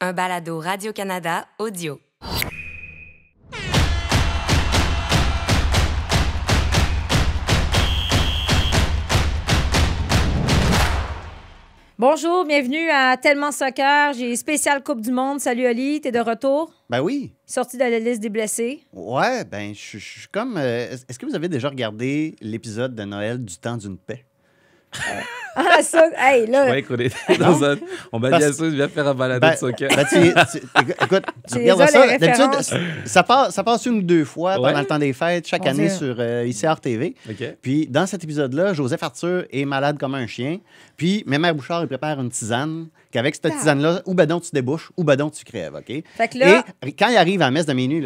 Un balado Radio-Canada audio. Bonjour, bienvenue à Tellement Soccer. J'ai spécial Coupe du Monde. Salut Oli, t'es de retour? Ben oui. Sorti de la liste des blessés. Ouais, ben je suis comme. Euh, est-ce que vous avez déjà regardé l'épisode de Noël du temps d'une paix? ah, ça, hey, là. Ah, on m'a dit à ça, je viens faire un balade ben, de soccer. Ben, écoute, tu regardes ça. ça passe, une ou deux fois pendant le temps des fêtes, chaque année, sur euh, ICR TV. Puis, dans cet épisode-là, Joseph Arthur est malade comme un chien. Puis, Mémère Bouchard, il prépare une tisane qu'avec cette tisane-là, ou ben tu débouches, ou ben tu crèves, OK? Et quand il arrive à la messe de minuit,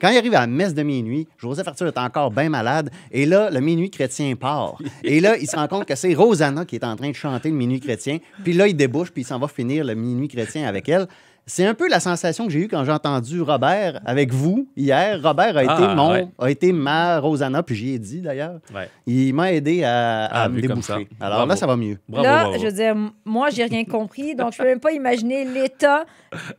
Quand il arrive à la messe de minuit, Joseph Arthur est encore bien malade, et là, le minuit chrétien part. et là, il se rend compte que c'est Rosanna qui est en train de chanter le minuit chrétien, puis là, il débouche, puis il s'en va finir le minuit chrétien avec elle. C'est un peu la sensation que j'ai eue quand j'ai entendu Robert avec vous hier. Robert a été ah, a été ma Rosanna, puis j'y ai dit d'ailleurs. Il m'a aidé à, ah, me déboucher. Alors là, ça va mieux. là, je veux dire, moi, j'ai rien compris, donc je peux même pas imaginer l'état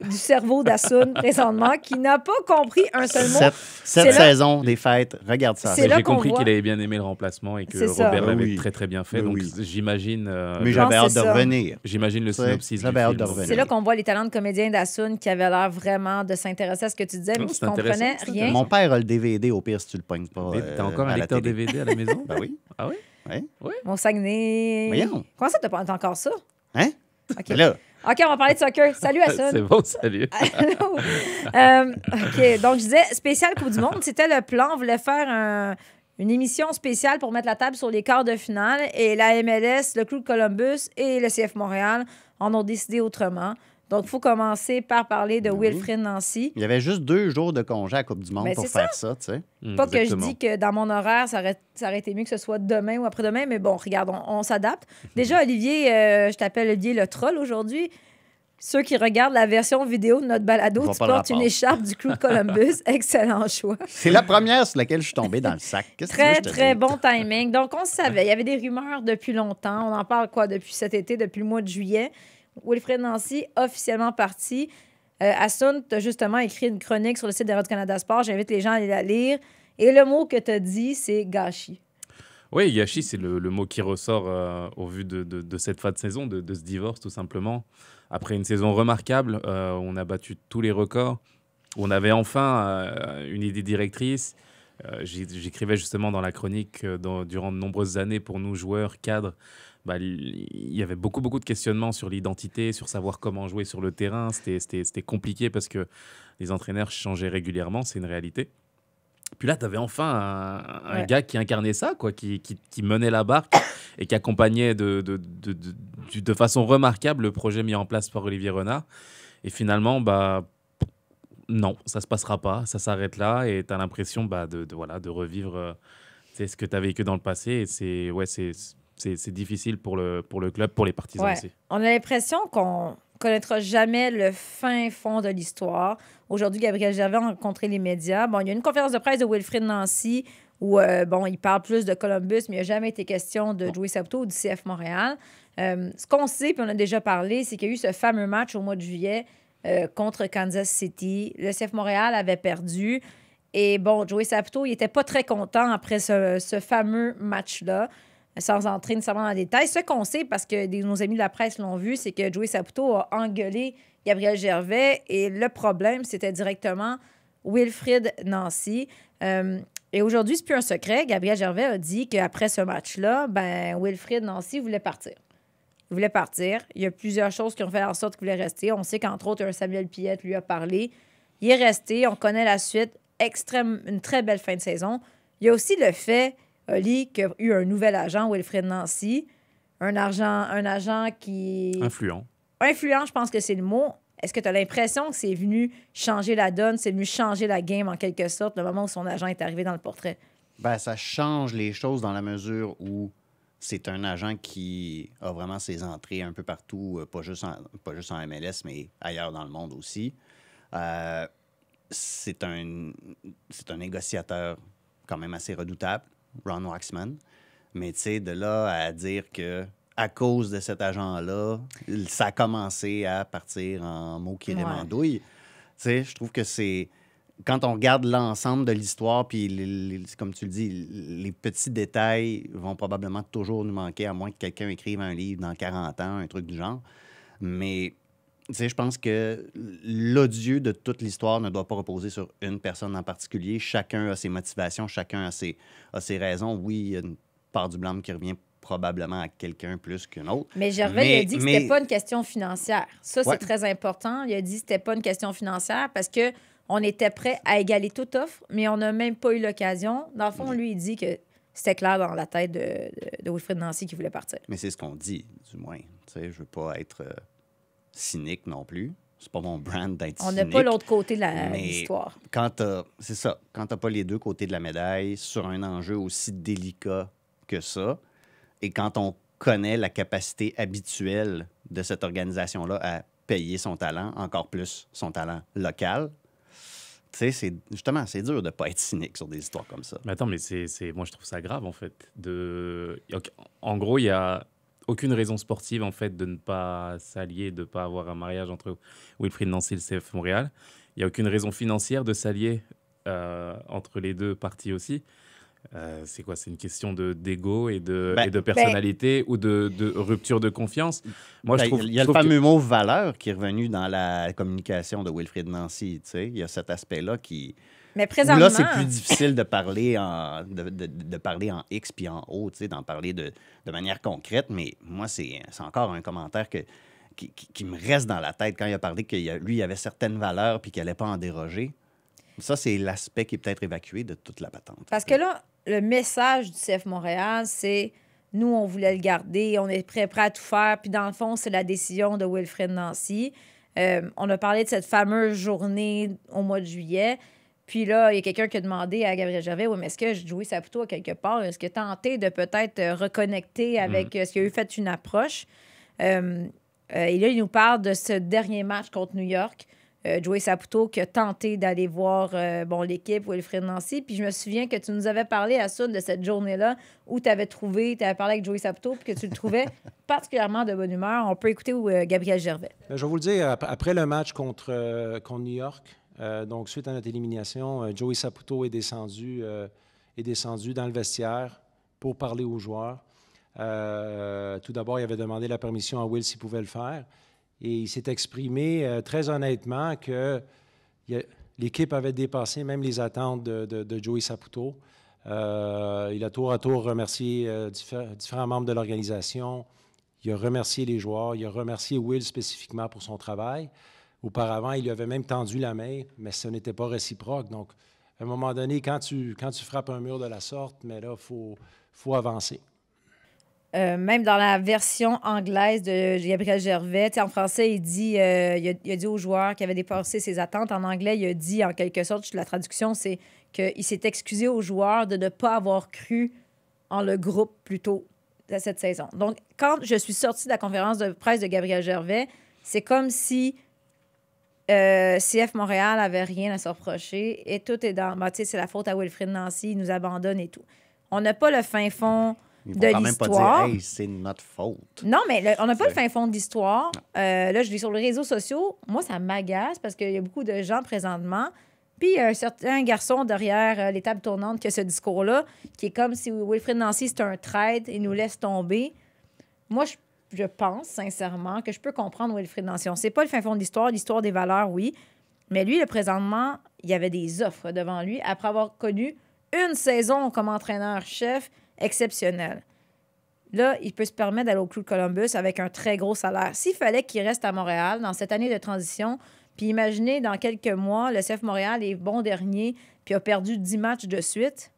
du cerveau d'Assun présentement qui n'a pas compris un seul mot. Cette, saison des fêtes, regarde ça. J'ai compris qu'il avait bien aimé le remplacement et que Robert ah l'avait très très bien fait. donc j'imagine. Euh, Mais j'avais hâte de revenir. J'imagine le synopsis. J'avais hâte de revenir. C'est là qu'on voit les talents de comédien Assoun qui avait l'air vraiment de s'intéresser à ce que tu disais, mais qui comprenait rien. Mon père a le DVD, au pire, si tu le pognes pas. Euh, T'as encore un lecteur DVD à la maison? ben oui. Ah oui? Mon Saguenay. Comment ça, t'as pas encore ça? Hein? OK. OK, on va parler de soccer. Salut, Assun. C'est bon, salut. Euh, OK, donc je disais, spécial Coupe du Monde, c'était le plan. On voulait faire une émission spéciale pour mettre la table sur les quarts de finale. Et la MLS, le Club Columbus et le CF Montréal en ont décidé autrement. Donc, il faut commencer par parler de ben Wilfrid Nancy. Il y avait juste deux jours de congé à Coupe du Monde ben, pour faire ça, tu sais. Mm, pas que je dis que dans mon horaire, ça aurait, été mieux que ce soit demain ou après-demain, mais bon, regarde, on, s'adapte. Mm-hmm. Déjà, Olivier, euh, je t'appelle Olivier le troll aujourd'hui. Ceux qui regardent la version vidéo de notre balado, tu portes une écharpe du Crew Columbus. Excellent choix. C'est la première sur laquelle je suis tombé dans le sac. Très, très bon timing. Donc, on savait. Il y avait des rumeurs depuis longtemps. On en parle quoi depuis cet été, depuis le mois de juillet. Wilfred Nancy, officiellement parti. Euh, tu as justement écrit une chronique sur le site de Radio-Canada Sport. J'invite les gens à aller la lire. Et le mot que tu as dit, c'est gâchis. Oui, gâchis, c'est le, mot qui ressort euh, au vu de, cette fin de saison, de, ce divorce, tout simplement. Après une saison remarquable, euh, on a battu tous les records. On avait enfin euh, une idée directrice. J'écrivais justement dans la chronique, durant de nombreuses années, pour nous, joueurs, cadres, bah, il y avait beaucoup, beaucoup de questionnements sur l'identité, sur savoir comment jouer sur le terrain. C'était compliqué parce que les entraîneurs changeaient régulièrement, c'est une réalité. Puis là, tu avais enfin un, gars qui incarnait ça, quoi, qui, qui, menait la barque et qui accompagnait de, de, de, de, façon remarquable le projet mis en place par Olivier Renard. Et finalement, bah, non, ça se passera pas, ça s'arrête là et tu as l'impression bah, de, voilà, de revivre euh, ce que tu avais vécu dans le passé. Et c'est ouais, c'est c'est difficile pour le, pour le club, pour les partisans aussi. On a l'impression qu'on connaîtra jamais le fin fond de l'histoire. Aujourd'hui, Gabriel Gervais a rencontré les médias. Bon, il y a une conférence de presse de Wilfrid Nancy où, euh, bon, il parle plus de Columbus, mais il n'y a jamais été question de Joey Saputo ou du CF Montréal. Euh, ce qu'on sait, puis on a déjà parlé, c'est qu'il y a eu ce fameux match au mois de juillet euh, contre Kansas City. Le CF Montréal avait perdu. Et bon, Joey Saputo, il n'était pas très content après ce, ce fameux match-là sans entrer nécessairement dans les détails. Ce qu'on sait, parce que nos amis de la presse l'ont vu, c'est que Joey Saputo a engueulé Gabriel Gervais et le problème, c'était directement Wilfrid Nancy. Euh, et aujourd'hui, c'est plus un secret. Gabriel Gervais a dit qu'après ce match-là, ben, Wilfrid Nancy voulait partir. Il voulait partir. Il y a plusieurs choses qui ont fait en sorte qu'il voulait rester. On sait qu'entre autres, un Samuel Piette lui a parlé. Il est resté. On connaît la suite. Extrême, une très belle fin de saison. Il y a aussi le fait Oli, qui a eu un nouvel agent, Wilfred Nancy, un, agent, un agent qui... Influent. Influent, je pense que c'est le mot. Est-ce que tu as l'impression que c'est venu changer la donne, c'est venu changer la game en quelque sorte, le moment où son agent est arrivé dans le portrait? Ben, ça change les choses dans la mesure où c'est un agent qui a vraiment ses entrées un peu partout, euh, pas juste en, pas juste en MLS, mais ailleurs dans le monde aussi. Euh, c'est un, un négociateur quand même assez redoutable. Ron Waxman. Mais tu sais, de là à dire que à cause de cet agent-là, ça a commencé à partir en mots qui ouais. Tu sais, je trouve que c'est. Quand on regarde l'ensemble de l'histoire, puis comme tu le dis, les petits détails vont probablement toujours nous manquer, à moins que quelqu'un écrive un livre dans 40 ans, un truc du genre. Mais je pense que l'odieux de toute l'histoire ne doit pas reposer sur une personne en particulier. Chacun a ses motivations, chacun a ses, ses raisons. Oui, il y a une part du blâme qui revient probablement à quelqu'un plus qu'une autre. Mais Gervais, a dit que ce c'était pas une question financière. Ça, c'est très important. Il a dit que c'était pas une question financière parce que on était prêt à égaler toute offre, mais on n'a même pas eu l'occasion. Dans le fond, lui, il dit que c'était clair dans la tête de, de, Wilfred Nancy qui voulait partir. Mais c'est ce qu'on dit, du moins. Tu sais, je veux pas être... Euh, cynique non plus. C'est pas mon brand d'être cynique. On n'a pas l'autre côté de l'histoire. Quand c'est ça, quand t'as pas les deux côtés de la médaille sur un enjeu aussi délicat que ça, et quand on connaît la capacité habituelle de cette organisation-là à payer son talent, encore plus son talent local, tu sais, c'est justement, c'est dur de ne pas être cynique sur des histoires comme ça. Mais attends, mais c'est, moi, je trouve ça grave, en fait. De... En gros, il y a aucune raison sportive en fait de ne pas s'allier, de ne pas avoir un mariage entre Wilfried Nancy et le CF Montréal. Il n'y a aucune raison financière de s'allier euh, entre les deux parties aussi. Euh, c'est quoi C'est une question de d'ego et de, ben, de ben, personnalité ou de, rupture de confiance. Moi, je ben, trouve. Il y a le fameux mot valeur qui est revenu dans la communication de Wilfrid Nancy. Tu sais, il y a cet aspect-là qui mais présentement... Là, c'est plus difficile de parler en, de, parler en X puis en O, d'en parler de, manière concrète. Mais moi, c'est encore un commentaire que, qui, me reste dans la tête quand il a parlé que lui, il avait certaines valeurs puis qu'il n'allait pas en déroger. Ça, c'est l'aspect qui est peut-être évacué de toute la patente. Parce que là, le message du CF Montréal, c'est nous, on voulait le garder, on est prêt, prêt à tout faire. Puis dans le fond, c'est la décision de Wilfred Nancy. Euh, on a parlé de cette fameuse journée au mois de juillet. Puis là, il y a quelqu'un qui a demandé à Gabriel Gervais, oui, mais est-ce que Joey Saputo, quelque part, est-ce que tenté de peut-être euh, reconnecter mhm. avec, est-ce euh, qu'il a eu fait une approche? Euh, et là, il nous parle de ce dernier match contre New York. Joey Saputo qui a tenté d'aller voir bon, l'équipe Wilfred Nancy. Puis je me souviens que tu nous avais parlé à ça de cette journée-là où tu avais trouvé, tu avais parlé avec Joey Saputo puis que tu le trouvais particulièrement de bonne humeur. On peut écouter Gabriel Gervais. je vais vous le dire, après le match contre, contre New York, euh, donc, suite à notre élimination, euh, Joey Saputo est descendu, euh, est descendu dans le vestiaire pour parler aux joueurs. tout d'abord, il avait demandé la permission à Will s'il pouvait le faire. Et il s'est exprimé très honnêtement que l'équipe avait dépassé même les attentes de, Joey Saputo. il a tour à tour remercié différents membres de l'organisation. Il a remercié les joueurs. Il a remercié Will spécifiquement pour son travail. Auparavant, il lui avait même tendu la main, mais ce n'était pas réciproque. Donc, à un moment donné, quand tu, quand tu frappes un mur de la sorte, mais là, il faut, faut avancer. Euh, même dans la version anglaise de Gabriel Gervais, en français, il dit, euh, il, a, dit aux joueurs qu'il avait dépassé ses attentes. En anglais, il a dit, en quelque sorte, la traduction, c'est qu'il s'est excusé aux joueurs de ne pas avoir cru en le groupe plus tôt cette saison. Donc, quand je suis sortie de la conférence de presse de Gabriel Gervais, c'est comme si euh, CF Montréal avait rien à se reprocher et tout est dans. Bah, c'est la faute à Wilfrid Nancy, il nous abandonne et tout. On n'a pas le fin fond de l'histoire. c'est notre faute. Non, mais on n'a pas le fin fond de l'histoire. Euh, là, je lis sur les réseaux sociaux. Moi, ça m'agace parce qu'il y a beaucoup de gens présentement. Puis, il y a un certain garçon derrière euh, les tables tournantes qui a ce discours-là, qui est comme si Wilfrid Nancy, c'est un trade il nous laisse tomber. Moi, je je pense sincèrement que je peux comprendre Wilfred Nancy. C'est pas le fin fond de l'histoire, l'histoire des valeurs, oui. Mais lui, le présentement, il y avait des offres devant lui après avoir connu une saison comme entraîneur-chef exceptionnel. Là, il peut se permettre d'aller au Club Columbus avec un très gros salaire. S'il fallait qu'il reste à Montréal dans cette année de transition, puis imaginez dans quelques mois, le chef Montréal est bon dernier, puis a perdu 10 matchs de suite,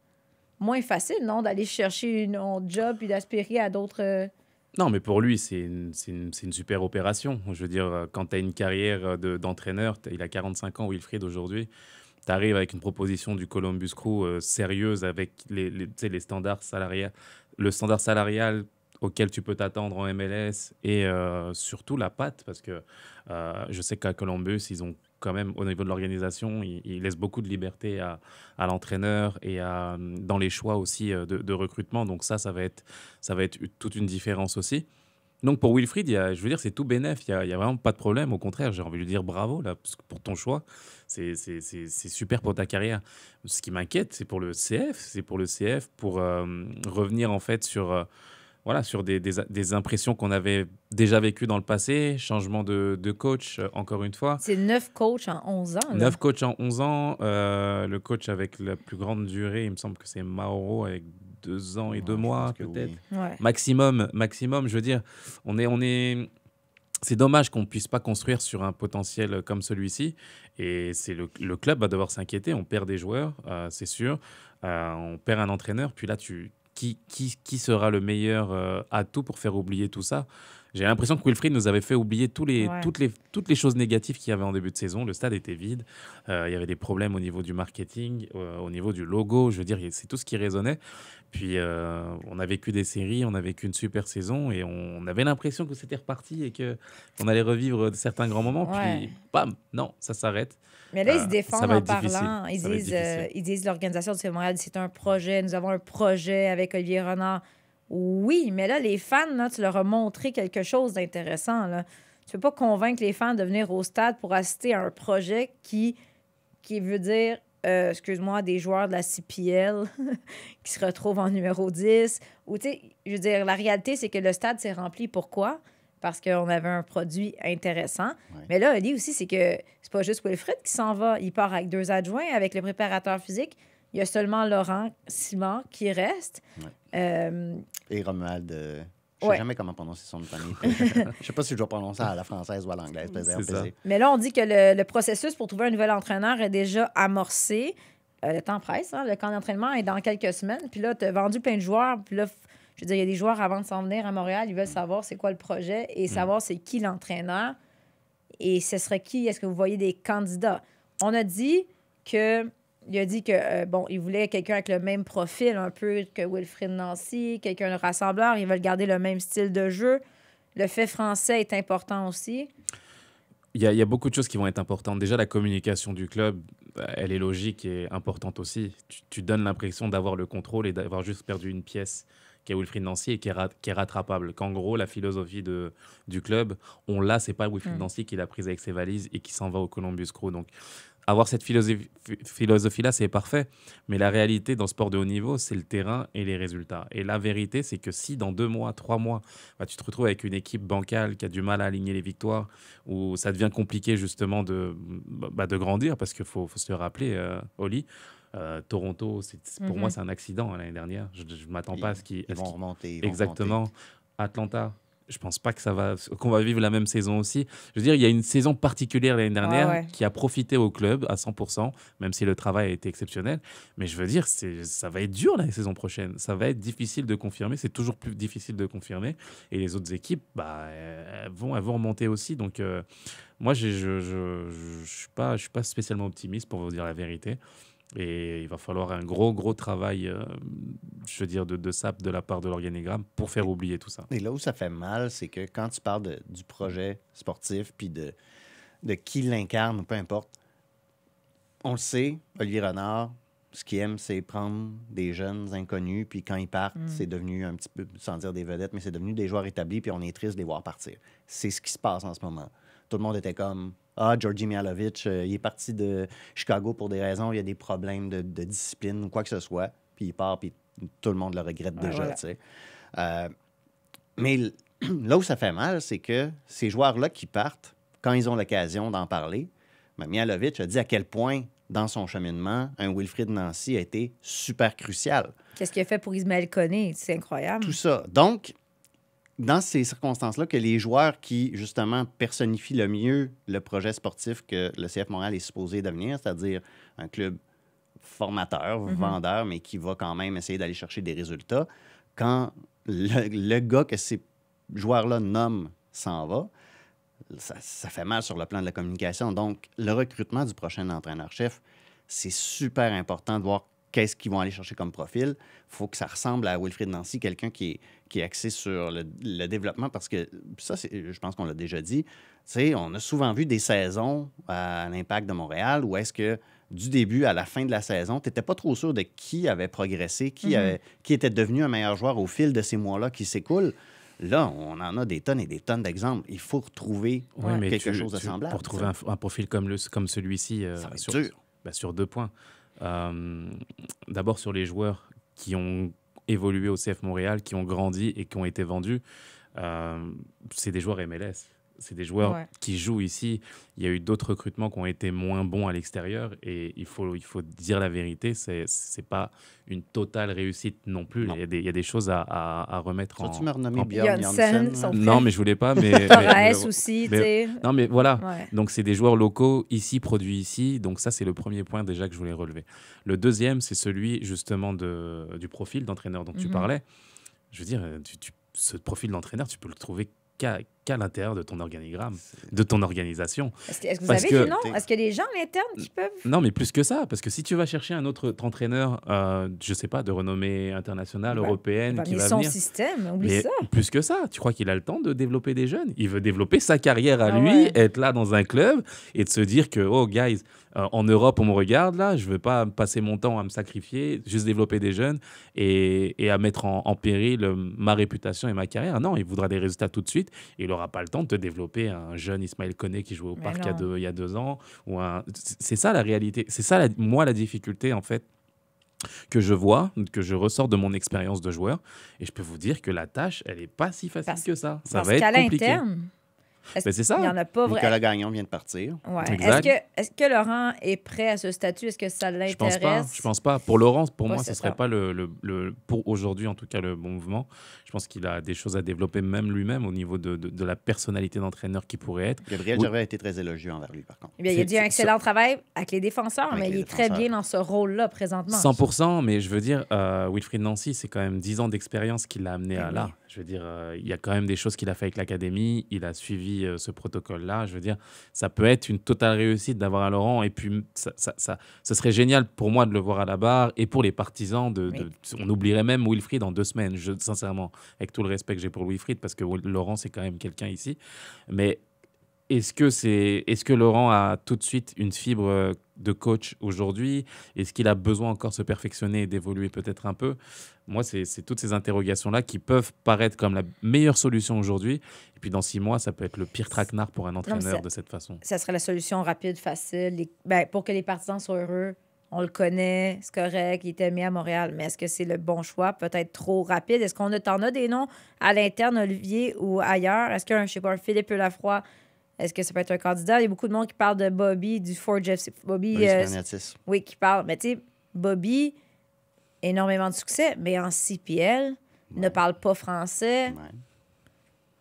moins facile, non, d'aller chercher une, autre job puis d'aspirer à d'autres. Euh, non, mais pour lui, c'est une, super opération. Je veux dire, quand tu as une carrière euh, d'entraîneur, il a 45 ans, Wilfried, aujourd'hui, tu arrives avec une proposition du Columbus Crew euh, sérieuse avec les, les, standards salariales, le standard salarial auquel tu peux t'attendre en MLS et euh, surtout la patte, parce que je sais qu'à Columbus, ils ont quand même, au niveau de l'organisation, il, laisse beaucoup de liberté à, l'entraîneur et à, dans les choix aussi euh, de, recrutement. Donc ça, ça va, être, ça va être toute une différence aussi. Donc pour Wilfried, je veux dire, c'est tout bénéf, il n'y a, vraiment pas de problème. Au contraire, j'ai envie de lui dire bravo là, pour ton choix. C'est super pour ta carrière. Ce qui m'inquiète, c'est pour le CF. C'est pour le CF, pour euh, revenir en fait sur... Euh, voilà, sur des, impressions qu'on avait déjà vécues dans le passé, changement de, coach, euh, encore une fois. C'est neuf coachs en 11 ans. Neuf coachs en 11 ans. Euh, le coach avec la plus grande durée, il me semble que c'est Mauro avec deux ans et deux mois, peut-être. Maximum, maximum, je veux dire, on est... On est c'est dommage qu'on ne puisse pas construire sur un potentiel comme celui-ci. Et c'est le, club va devoir s'inquiéter. On perd des joueurs, euh, c'est sûr. on perd un entraîneur. Puis là, tu, qui, qui, sera le meilleur euh, atout pour faire oublier tout ça j'ai l'impression que Wilfried nous avait fait oublier tous les, toutes, les, toutes les choses négatives qu'il y avait en début de saison. Le stade était vide, euh, il y avait des problèmes au niveau du marketing, euh, au niveau du logo, je veux dire, c'est tout ce qui résonnait. Puis euh, on a vécu des séries, on a vécu une super saison et on avait l'impression que c'était reparti et que on allait revivre certains grands moments. Puis bam, non, ça s'arrête. Mais là, ils se défendent en parlant. Ils disent, ils disent l'organisation du Montréal, c'est un projet, nous avons un projet avec Olivier Renard. Oui, mais là, les fans, là, tu leur as montré quelque chose d'intéressant. Là. Tu peux pas convaincre les fans de venir au stade pour assister à un projet qui, qui veut dire, euh, excuse-moi, des joueurs de la CPL qui se retrouvent en numéro 10. Ou, je veux dire, la réalité, c'est que le stade s'est rempli. Pourquoi? parce qu'on avait un produit intéressant. Mais là, dit aussi, c'est que c'est pas juste Wilfred qui s'en va. Il part avec deux adjoints, avec le préparateur physique. Il y a seulement Laurent Simon qui reste. Euh, et Romuald. je euh, Je sais jamais comment prononcer son nom Je famille. je sais pas si je dois prononcer à la française ou à l'anglaise. Mais là, on dit que le, processus pour trouver un nouvel entraîneur est déjà amorcé. Euh, le temps presse. Hein. Le camp d'entraînement est dans quelques semaines. Puis là, tu as vendu plein de joueurs. Puis là, je veux dire, il y a des joueurs avant de s'en venir à Montréal, ils veulent savoir c'est quoi le projet et mm. savoir c'est qui l'entraîneur et ce serait qui. Est-ce que vous voyez des candidats? On a dit que il a dit que, euh, bon, il voulait quelqu'un avec le même profil, un peu que Wilfried Nancy, quelqu'un de rassembleur. Ils veulent garder le même style de jeu. Le fait français est important aussi. Il y, a, beaucoup de choses qui vont être importantes. Déjà, la communication du club, euh, elle est logique et importante aussi. Tu, donnes l'impression d'avoir le contrôle et d'avoir juste perdu une pièce qui est Wilfried Nancy et qui est, rattrapable. Qu'en gros, la philosophie de, du club, on l'a, c'est pas Wilfried mm. Nancy qui l'a prise avec ses valises et qui s'en va au Columbus Crew. Donc, avoir cette philosophie-là, c'est parfait. Mais la réalité dans le sport de haut niveau, c'est le terrain et les résultats. Et la vérité, c'est que si dans deux mois, trois mois, bah, tu te retrouves avec une équipe bancale qui a du mal à aligner les victoires, où ça devient compliqué justement de, bah, de grandir, parce qu'il faut, se le rappeler, euh, Oli, euh, Toronto, pour moi, mhm. c'est un accident hein, l'année dernière. Je ne m'attends pas à ce qu'ils... remonter. exactement. Atlanta, je pense pas que ça va qu'on va vivre la même saison aussi. Je veux dire, il y a une saison particulière l'année dernière qui a profité au club à 100%, même si le travail a été exceptionnel. Mais je veux dire, ça va être dur la saison prochaine. Ça va être difficile de confirmer. C'est toujours plus difficile de confirmer. Et les autres équipes, bah, vont, elles vont remonter aussi. Donc euh, moi, je je, je, je, je suis pas, je suis pas spécialement optimiste pour vous dire la vérité. Et il va falloir un gros, gros travail, euh, je veux dire, de, sap de la part de l'organigramme pour faire oublier tout ça. Et là où ça fait mal, c'est que quand tu parles du projet sportif, puis de, de qui l'incarne, peu importe, on le sait, Olivier Renard, ce qu'il aime, c'est prendre des jeunes inconnus, puis quand ils partent, mm. c'est devenu un petit peu, sans dire des vedettes, mais c'est devenu des joueurs établis, puis on est triste de les voir partir. C'est ce qui se passe en ce moment. Tout le monde était comme, ah, Georgi Mialovic, euh, il est parti de Chicago pour des raisons, il y a des problèmes de, discipline ou quoi que ce soit, puis il part, puis tout le monde le regrette ah, déjà. Euh, mais là où ça fait mal, c'est que ces joueurs-là qui partent, quand ils ont l'occasion d'en parler, ben, Mialovic a dit à quel point, dans son cheminement, un Wilfried Nancy a été super crucial. Qu'est-ce qu'il a fait pour Ismaël Koné? C'est incroyable. Tout ça. Donc, dans ces circonstances-là que les joueurs qui, justement, personnifient le mieux le projet sportif que le CF Montréal est supposé devenir, c'est-à-dire un club formateur, mhm. vendeur, mais qui va quand même essayer d'aller chercher des résultats, quand le, gars que ces joueurs-là nomment s'en va, ça, ça, fait mal sur le plan de la communication. Donc, le recrutement du prochain entraîneur-chef, c'est super important de voir qu'est-ce qu'ils vont aller chercher comme profil. Il faut que ça ressemble à Wilfried Nancy, quelqu'un qui est, qui est axé sur le, développement, parce que ça, je pense qu'on l'a déjà dit, on a souvent vu des saisons à l'impact de Montréal où est-ce que du début à la fin de la saison, tu n'étais pas trop sûr de qui avait progressé, qui, mhm. qui était devenu un meilleur joueur au fil de ces mois-là qui s'écoulent. Là, on en a des tonnes et des tonnes d'exemples. Il faut retrouver quelque chose de semblable. Pour trouver un, profil comme, le, comme celui-ci euh, sur, ben, sur deux points. Euh, d'abord sur les joueurs qui ont évolué au CF Montréal, qui ont grandi et qui ont été vendus. Euh, c'est des joueurs MLS c'est des joueurs qui jouent ici. Il y a eu d'autres recrutements qui ont été moins bons à l'extérieur et il faut, il faut dire la vérité, c'est n'est pas une totale réussite non plus. Il, y a des, choses à, à, à remettre en, en... Non, mais je voulais pas. Mais, aussi. non, mais voilà. Donc, c'est des joueurs locaux ici, produits ici. Donc, ça, c'est le premier point déjà que je voulais relever. Le deuxième, c'est celui justement de, du profil d'entraîneur dont tu mhm. parlais. Je veux dire, ce profil d'entraîneur, tu peux le trouver qu'à l'intérieur de ton organigramme, de ton organisation. Est-ce que, vous savez, avez Est-ce qu'il y a des gens à l'interne qui peuvent Non, mais plus que ça, parce que si tu vas chercher un autre entraîneur, euh, je sais pas, de renommée internationale, européenne, qui va son système, oublie ça. Plus que ça, tu crois qu'il a le temps de développer des jeunes Il veut développer sa carrière à ah lui, être là dans un club et de se dire que oh guys, euh, en Europe, on me regarde là. Je ne veux pas passer mon temps à me sacrifier, juste développer des jeunes et, à mettre en, péril euh, ma réputation et ma carrière. Non, il voudra des résultats tout de suite. il n'aura pas le temps de te développer un jeune Ismaël Koné qui jouait au parc il y, a deux, il y, a ans. Ou C'est ça la réalité. C'est ça, moi, la difficulté en fait que je vois, que je ressors de mon expérience de joueur. Et je peux vous dire que la tâche, elle n'est pas si facile que ça. Ça parce va être compliqué. Ben, c'est ça. Il y en a pas Nicolas Gagnon vient de partir. Est-ce que, est que, Laurent est prêt à ce statut? Est-ce que ça l'intéresse? Je pense pas. Je pense pas. Pour Laurent, pour moi, ce serait pas le, le, pour aujourd'hui, en tout cas, le bon mouvement. Je pense qu'il a des choses à développer même lui-même au niveau de, de, la personnalité d'entraîneur qui pourrait être. Gabriel Gervais a été très élogieux envers lui, par contre. Eh il a dit un excellent travail avec les défenseurs, mais il est très bien dans ce rôle-là présentement. 100 mais je veux dire, euh, Wilfried Nancy, c'est quand même 10 ans d'expérience qui l'a amené eh à là. Je veux dire, euh, il y a quand même des choses qu'il a fait avec l'académie. Il a suivi euh, ce protocole-là. Je veux dire, ça peut être une totale réussite d'avoir un Laurent. Et puis, mm, ça, ça, ça, ce serait génial pour moi de le voir à la barre et pour les partisans. De, On oublierait même Wilfried en deux semaines, je, sincèrement, avec tout le respect que j'ai pour Wilfried, parce que Laurent, c'est quand même quelqu'un ici. Mais est-ce que, c'est, est que Laurent a tout de suite une fibre euh, de coach aujourd'hui Est-ce qu'il a besoin encore de se perfectionner et d'évoluer peut-être un peu Moi, c'est, toutes ces interrogations-là qui peuvent paraître comme la meilleure solution aujourd'hui. Et puis dans six mois, ça peut être le pire traquenard pour un entraîneur de cette façon. Ça serait la solution rapide, facile, ben, pour que les partisans soient heureux. On le connaît, c'est correct, il était mis à Montréal. Mais est-ce que c'est le bon choix? Peut-être trop rapide. Est-ce qu'on en t'en a des noms à l'interne, Olivier, ou ailleurs? Est-ce qu'un, je sais pas, un Philippe Lafroy est-ce que ça peut être un candidat? Il y a beaucoup de monde qui parle de Bobby, du Ford Jeff. Bobby. Bobby euh, oui, qui parle. Mais tu sais, Bobby, énormément de succès, mais en CPL, ne parle pas français.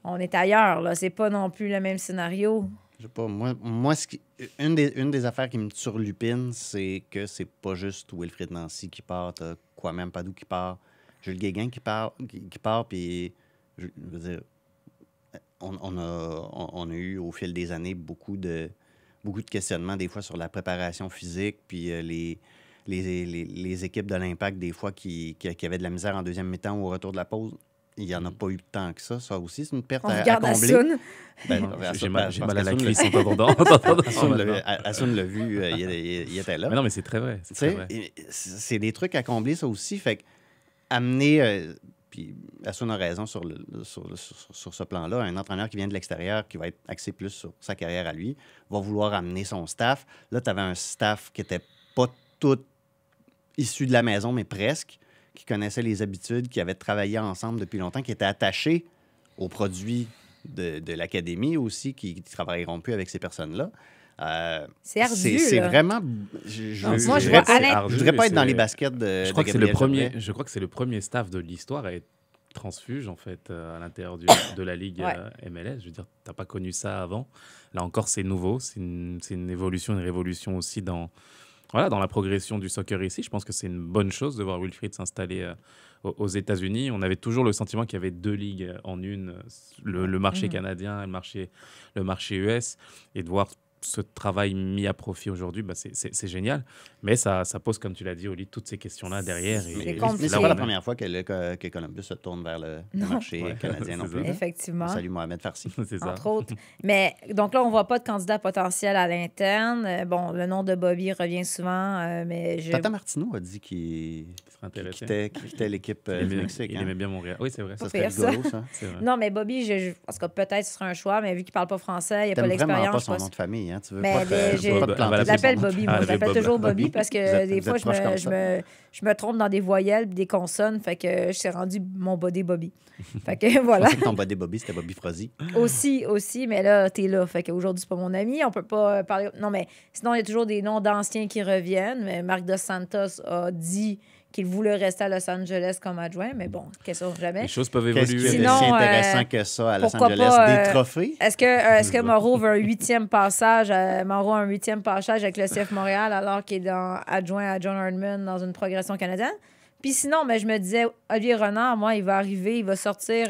On est ailleurs, là. C'est pas non plus le même scénario. Je sais pas. Moi, moi ce qui, une, des, une des affaires qui me surlupine, c'est que c'est pas juste Wilfred Nancy qui part, quoi même Padou qui part, Jules Guéguin qui part, qui, qui part, puis je veux dire, on, a, on, a, eu au fil des années beaucoup de, beaucoup de questionnements, des fois sur la préparation physique, puis euh, les, les, équipes de l'impact, des fois, qui, qui, avaient de la misère en deuxième mi-temps ou au retour de la pause. Il n'y en a mm-hmm. pas eu tant que ça. Ça aussi, c'est une perte à, combler. Ben, ben, j'ai mal, ben, à la cuisse Assoun l'a vu, euh, il, était là. Mais non, mais c'est très vrai. C'est des trucs à combler, ça aussi. Fait amener... Euh, puis, à son raison sur, ce plan-là. Un entraîneur qui vient de l'extérieur, qui va être axé plus sur sa carrière à lui, va vouloir amener son staff. Là, tu avais un staff qui n'était pas tout issu de la maison, mais presque, qui connaissait les habitudes, qui avait travaillé ensemble depuis longtemps, qui était attaché aux produits de, de l'académie aussi, qui ne travailleront plus avec ces personnes-là. Euh, c'est C'est vraiment. Je, je, voudrais pas être dans les baskets de. Je crois que c'est le premier. Je crois que c'est le premier staff de l'histoire à être transfuge en fait euh, à l'intérieur de la ligue MLS. Euh, je veux dire, t'as pas connu ça avant. Là encore, c'est nouveau. C'est une, une, évolution, une révolution aussi dans voilà dans la progression du soccer ici. Je pense que c'est une bonne chose de voir Wilfried s'installer aux États-Unis. On avait toujours le sentiment qu'il y avait deux ligues en une, le, marché mmh. canadien et le marché, le marché US, et de voir ce travail mis à profit aujourd'hui, bah, c'est génial. Mais ça, pose, comme tu l'as dit, au toutes ces questions-là derrière. C'est C'est pas la première fois que, Columbus se tourne vers le, marché canadien non plus. Effectivement. Salut Mohamed Farsi. Entre ça. autres. Mais donc là, on ne voit pas de candidat potentiel à l'interne. Euh, bon, le nom de Bobby revient souvent, euh, mais je... Tata Martineau a dit qu'il quittait, l'équipe euh, du Mexique. Il hein. aimait bien Montréal. Oui, c'est vrai. Ça serait Rigolo, Vrai. Non, mais Bobby, je, en tout peut-être ce serait un choix, mais vu qu'il ne parle pas français, il n'y a pas l'expérience. pas son nom de famille. Tu veux mais je, l'appelle Bobby. Moi, je l'appelle toujours Bobby parce que des fois, je me, je, me, je me, trompe dans des voyelles des consonnes. Fait que je suis rendu mon body Bobby. Fait que voilà. ton body Bobby, c'était Bobby Frozy. aussi, aussi, mais là, t'es là. Fait aujourd'hui c'est pas mon ami. On peut pas parler. Non, mais sinon, il y a toujours des noms d'anciens qui reviennent. Mais Marc Dos Santos a dit qu'il voulait rester à Los Angeles comme adjoint, mais bon, question jamais. Les choses peuvent évoluer. aussi euh, intéressant que ça à Los Angeles? des euh, trophées? Est-ce que, euh, est que Moreau veut un huitième passage, un passage avec le CF Montréal alors qu'il est dans, adjoint à John Hardman dans une progression canadienne? Puis sinon, mais ben, je me disais, Olivier Renard, moi, il va arriver, il va sortir...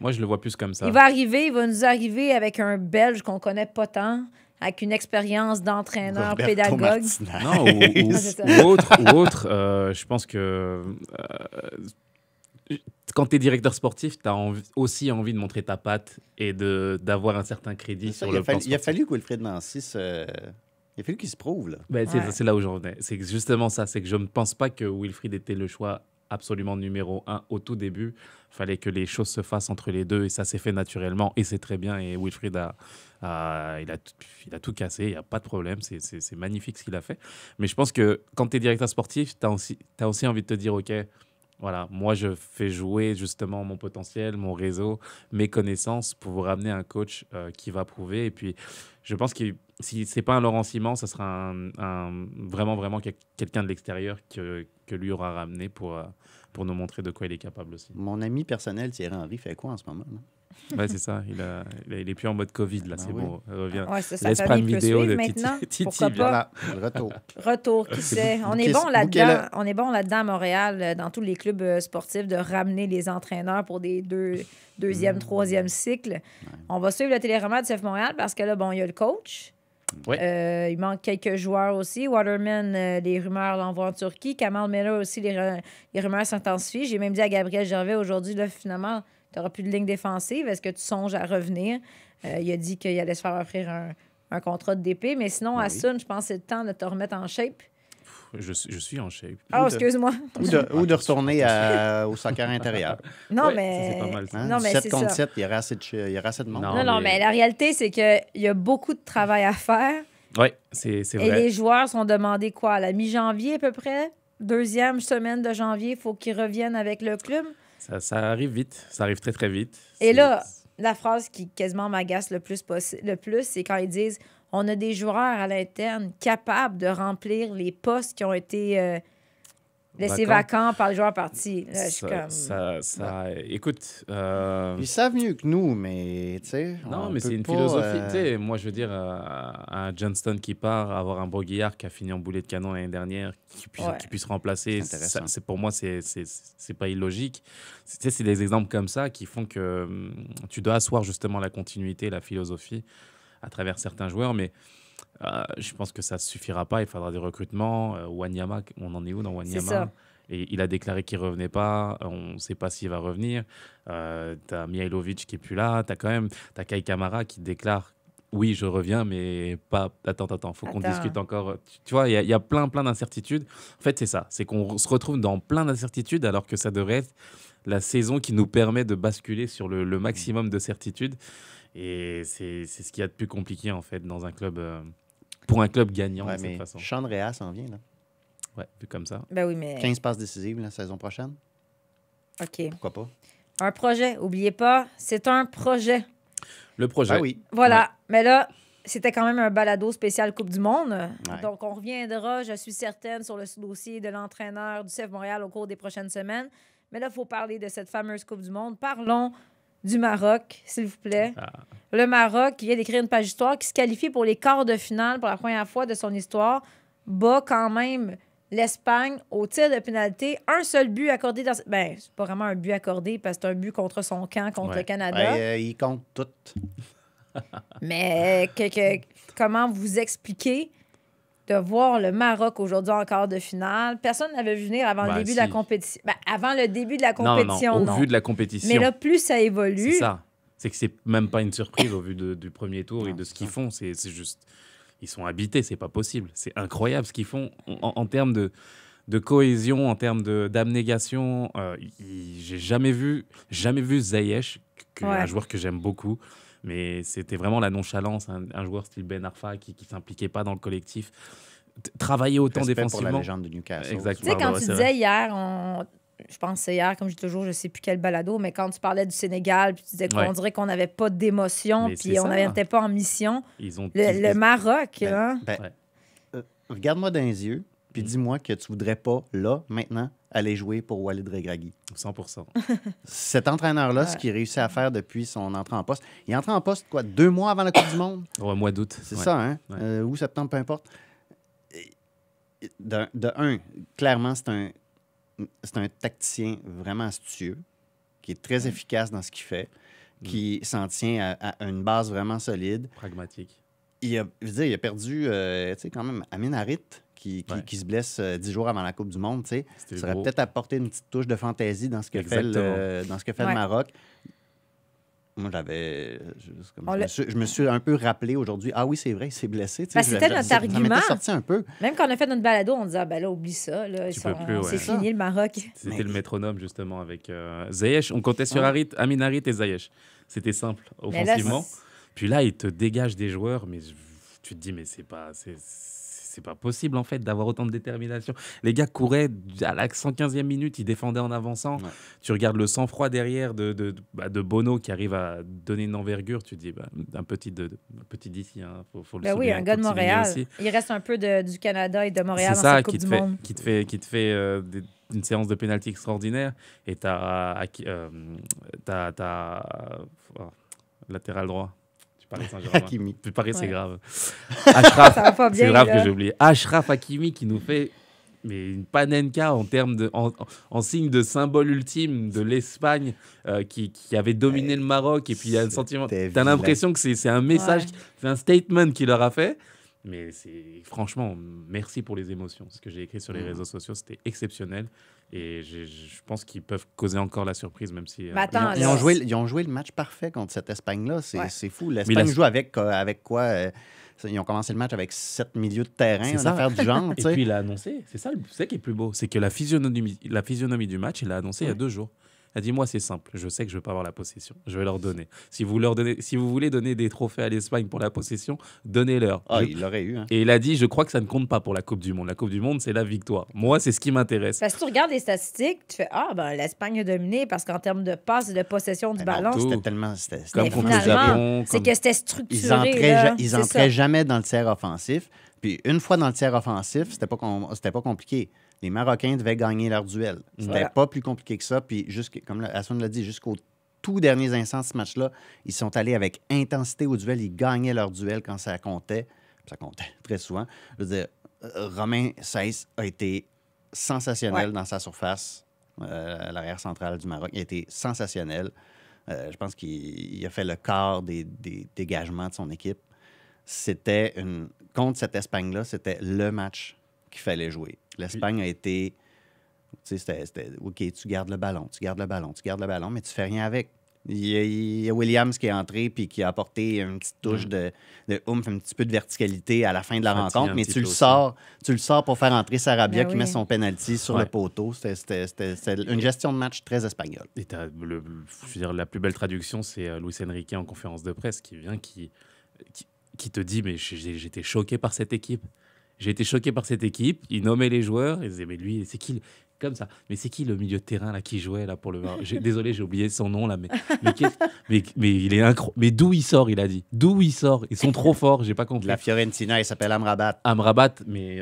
moi, je le vois plus comme ça. Il va arriver, il va nous arriver avec un Belge qu'on connaît pas tant avec une expérience d'entraîneur, pédagogue. ou, autre. Ou autre euh, je pense que euh, quand tu es directeur sportif, tu as aussi envie de montrer ta patte et d'avoir un certain crédit sur le plan Il a fallu Wilfried Nancy se... Il a fallu qu'il se prouve. Là. Ben, c'est là où j'en venais. C'est justement ça. C'est que je ne pense pas que Wilfried était le choix absolument numéro un au tout début fallait que les choses se fassent entre les deux et ça s'est fait naturellement et c'est très bien et Wilfried a, il, a tout cassé, il n'y a pas de problème, c'est magnifique ce qu'il a fait. Mais je pense que quand tu es directeur sportif, tu as, aussi, as aussi envie de te dire, OK, voilà, moi je fais jouer justement mon potentiel, mon réseau, mes connaissances pour vous ramener un coach euh, qui va prouver. Et puis je pense que si c'est pas un Laurent Simon, ça sera un, vraiment vraiment quelqu'un de l'extérieur que, lui aura ramené pour... Euh, pour nous montrer de quoi il est capable aussi. Mon ami personnel, Thierry Henry, fait quoi en ce moment? ouais, c'est ça. Il, a, est plus en mode Covid, là. Ben c'est bon. il Revient. Ouais, ça, vidéo de maintenant. Titi. Pourquoi pas? Retour. Retour, qui sait. On est bon là-dedans. On est bon là-dedans à Montréal, euh, dans tous les clubs euh, sportifs, de ramener les entraîneurs pour des deux, deuxième, mm. troisième cycle. On va suivre le téléroman de CF Montréal parce que là, bon, il y a le coach. Euh, il manque quelques joueurs aussi. Waterman, euh, les rumeurs l'envoient en Turquie. Kamal Miller aussi, les, les rumeurs s'intensifient. J'ai même dit à Gabriel Gervais aujourd'hui, là, finalement, tu n'auras plus de ligne défensive. Est-ce que tu songes à revenir? Euh, il a dit qu'il allait se faire offrir un, contrat de DP. Mais sinon, ben à je pense que c'est le temps de te remettre en shape. Je, suis en shape. Oh, excuse-moi. Ou de, retourner au soccer intérieur. Non, mais. C'est mais contre il y aura assez de, il monde. Non, non, mais... la réalité, c'est qu'il y a beaucoup de travail à faire. Oui, c'est vrai. Et les joueurs sont demandés quoi? À la mi-janvier, à peu près? Deuxième semaine de janvier, il faut qu'ils reviennent avec le club? Ça, arrive vite. Ça arrive très, très vite. Et là, la phrase qui quasiment m'agace le plus, le plus c'est quand ils disent on a des joueurs à l'interne capables de remplir les postes qui ont été euh, laissés vacants. par le joueur parti. ça, Écoute... Euh, Ils savent mieux que nous, mais Non, mais c'est une philosophie. Euh, moi, je veux dire, un Johnston qui part, avoir un Broguillard qui a fini en boulet de canon l'année dernière, qui puisse, remplacer, c'est pour moi, c'est pas illogique. C'est des exemples comme ça qui font que hum, tu dois asseoir justement la continuité, la philosophie à travers certains joueurs, mais euh, je pense que ça ne suffira pas. Il faudra des recrutements. Euh, on en est où dans Wanyama et il a déclaré qu'il revenait pas. On ne sait pas s'il va revenir. Euh, tu as Mihailovic qui est plus là. Tu as quand même Kai Kamara qui déclare oui, je reviens, mais pas. Attends, attends, faut qu'on discute encore. Tu vois, il y, a plein, plein d'incertitudes. En fait, c'est ça. C'est qu'on se retrouve dans plein d'incertitudes alors que ça devrait être la saison qui nous permet de basculer sur le, le maximum de certitudes. Et c'est ce qu'il y a de plus compliqué, en fait, dans un club, euh, pour un club gagnant, de cette façon. Sean Rea s'en vient, là. Ouais, vu comme ça. Ben oui, mais... 15 passes décisives la saison prochaine. OK. Pourquoi pas? Un projet, oubliez pas, c'est un projet. Le projet. Ah oui. Voilà. Mais là, c'était quand même un balado spécial Coupe du Monde. Donc, on reviendra, je suis certaine, sur le dossier de l'entraîneur du CF Montréal au cours des prochaines semaines. Mais là, il faut parler de cette fameuse Coupe du Monde. Parlons du Maroc, s'il vous plaît. Ah. Le Maroc qui vient d'écrire une page d'histoire qui se qualifie pour les quarts de finale pour la première fois de son histoire, bat quand même l'Espagne au tir de pénalité. Un seul but accordé dans. Ben, c'est pas vraiment un but accordé parce que c'est un but contre son camp, contre le Canada. Ben, euh, il compte tout. Mais comment vous expliquer de voir le Maroc aujourd'hui en quart de finale. Personne n'avait vu venir avant le ben, début de la compétition. Ben, avant le début de la compétition, non. non, Au vu de la compétition. Mais là, plus ça évolue. C'est ça. C'est que c'est même pas une surprise au vu du premier tour et de ce qu'ils font. C'est juste. Ils sont habités, c'est pas possible. C'est incroyable ce qu'ils font en, termes de, de, cohésion, en termes d'abnégation. Euh, J'ai jamais vu, jamais vu Zayesh, que, un joueur que j'aime beaucoup mais c'était vraiment la nonchalance. Un, joueur style Ben Arfa qui ne s'impliquait pas dans le collectif. Travailler autant défensivement. la légende de Exactement. Tu sais, quand tu disais hier, je pense c'est hier, comme je dis toujours, je sais plus quel balado, mais quand tu parlais du Sénégal, tu disais qu'on dirait qu'on n'avait pas d'émotion, puis on n'était pas en mission. Ils ont le, Maroc, ben, hein. ben, euh, regarde-moi dans les yeux, puis mm. dis-moi que tu voudrais pas, là, maintenant, aller jouer pour Walid Regragui. 100 Cet entraîneur-là, ce qu'il réussit à faire depuis son entrée en poste, il est entré en poste, quoi, deux mois avant la Coupe du Monde? Ouais, mois d'août. C'est ça, hein? Euh, ou septembre, peu importe. De, un, clairement, c'est un, un tacticien vraiment astucieux, qui est très mm. efficace dans ce qu'il fait, mm. qui s'en tient à, une base vraiment solide. Pragmatique. Il a, je dire, il a perdu, euh, tu sais, quand même, Amin Harit qui, se blesse euh, dix jours avant la Coupe du Monde, tu sais, ça aurait peut-être apporté une petite touche de fantaisie dans ce que fait le, dans ce que fait le Maroc. Moi, j'avais. Je, me suis un peu rappelé aujourd'hui. Ah oui, c'est vrai, il s'est blessé. C'était notre argument. Ça sorti un peu. Même quand on a fait notre balado, on disait, ah, ben là, oublie ça. C'est fini le Maroc. C'était le métronome, justement, avec euh, Zayesh. On comptait sur Amin Harit et Zayesh. C'était simple, offensivement. Puis là, il te dégage des joueurs, mais tu te dis, mais c'est pas c'est pas possible en fait d'avoir autant de détermination. Les gars couraient à la 115e minute, ils défendaient en avançant. Tu regardes le sang-froid derrière de, bah, de, Bono qui arrive à donner une envergure. Tu dis, bah, un petit d'ici, hein, faut, le ben Oui, un gars de Montréal. Il reste un peu du Canada et de Montréal dans ça, Coupe qui te du fait, Monde. Qui te fait, qui te fait euh, une séance de pénalty extraordinaire et tu as... Euh, euh, latéral droit. Paris Saint-Germain. c'est grave. Ashraf, c'est grave que j'ai oublié. Ashraf Hakimi qui nous fait mais une panenka en termes de en, signe de symbole ultime de l'Espagne euh, qui, qui, avait dominé le Maroc et puis il y a le sentiment tu as l'impression que c'est un message c'est un statement qu'il leur a fait mais c'est franchement merci pour les émotions ce que j'ai écrit sur les mm. réseaux sociaux c'était exceptionnel et je, pense qu'ils peuvent causer encore la surprise, même si. Euh, ils, ont, joué, le match parfait contre cette Espagne-là. C'est fou. L'Espagne joue avec, euh, avec quoi euh, Ils ont commencé le match avec sept milieux de terrain, C'est ça. affaire du genre. Et puis il a annoncé. C'est ça, le, qui est plus beau. C'est que la physionomie, la physionomie du match, il l'a annoncé il y a deux jours. Elle dit Moi, c'est simple, je sais que je ne vais pas avoir la possession. Je vais leur donner. Si vous, leur donnez, si vous voulez donner des trophées à l'Espagne pour la possession, donnez-leur. Ah, il l'aurait eu. Hein. Et il a dit Je crois que ça ne compte pas pour la Coupe du Monde. La Coupe du Monde, c'est la victoire. Moi, c'est ce qui m'intéresse. Parce que tu regardes les statistiques, tu fais Ah, ben l'Espagne a dominé parce qu'en termes de passes et de possession du ben, ballon, c'était tellement. comme C'est que c'était structuré. Ils n'entraient jamais dans le tiers offensif. Puis une fois dans le tiers offensif, c'était pas, c'était pas compliqué les Marocains devaient gagner leur duel. C'était n'était pas plus compliqué que ça. Puis, comme Hassan l'a dit, jusqu'au tout dernier instant de ce match-là, ils sont allés avec intensité au duel. Ils gagnaient leur duel quand ça comptait. Ça comptait très souvent. Je veux Romain 16 a été sensationnel dans sa surface. Euh, l'arrière centrale du Maroc. Il a été sensationnel. Euh, je pense qu'il a fait le quart des, dégagements de son équipe. C'était Contre cette Espagne-là, c'était le match qu'il fallait jouer. L'Espagne a été. Tu sais, c'était, OK, tu gardes le ballon, tu gardes le ballon, tu gardes le ballon, mais tu fais rien avec. Il y, a, Williams qui est entré puis qui a apporté une petite touche mm. de, de oomph, un petit peu de verticalité à la fin de la rencontre, mais tu le, sors, tu le sors pour faire entrer Sarabia ben qui met son penalty sur le poteau. C'était, une gestion de match très espagnole. Et dire, la plus belle traduction, c'est euh, Luis Enrique en conférence de presse qui vient, qui, qui te dit Mais j'étais choqué par cette équipe. J'ai été choqué par cette équipe. Ils nommaient les joueurs. Ils aimaient mais lui, c'est qui comme ça. Mais c'est qui le milieu de terrain là qui jouait là pour le Désolé, j'ai oublié son nom là, mais mais, il est incroyable. Mais d'où il sort Il a dit d'où il sort Ils sont trop forts. J'ai pas compris. La Fiorentina, il s'appelle Amrabat. Amrabat, mais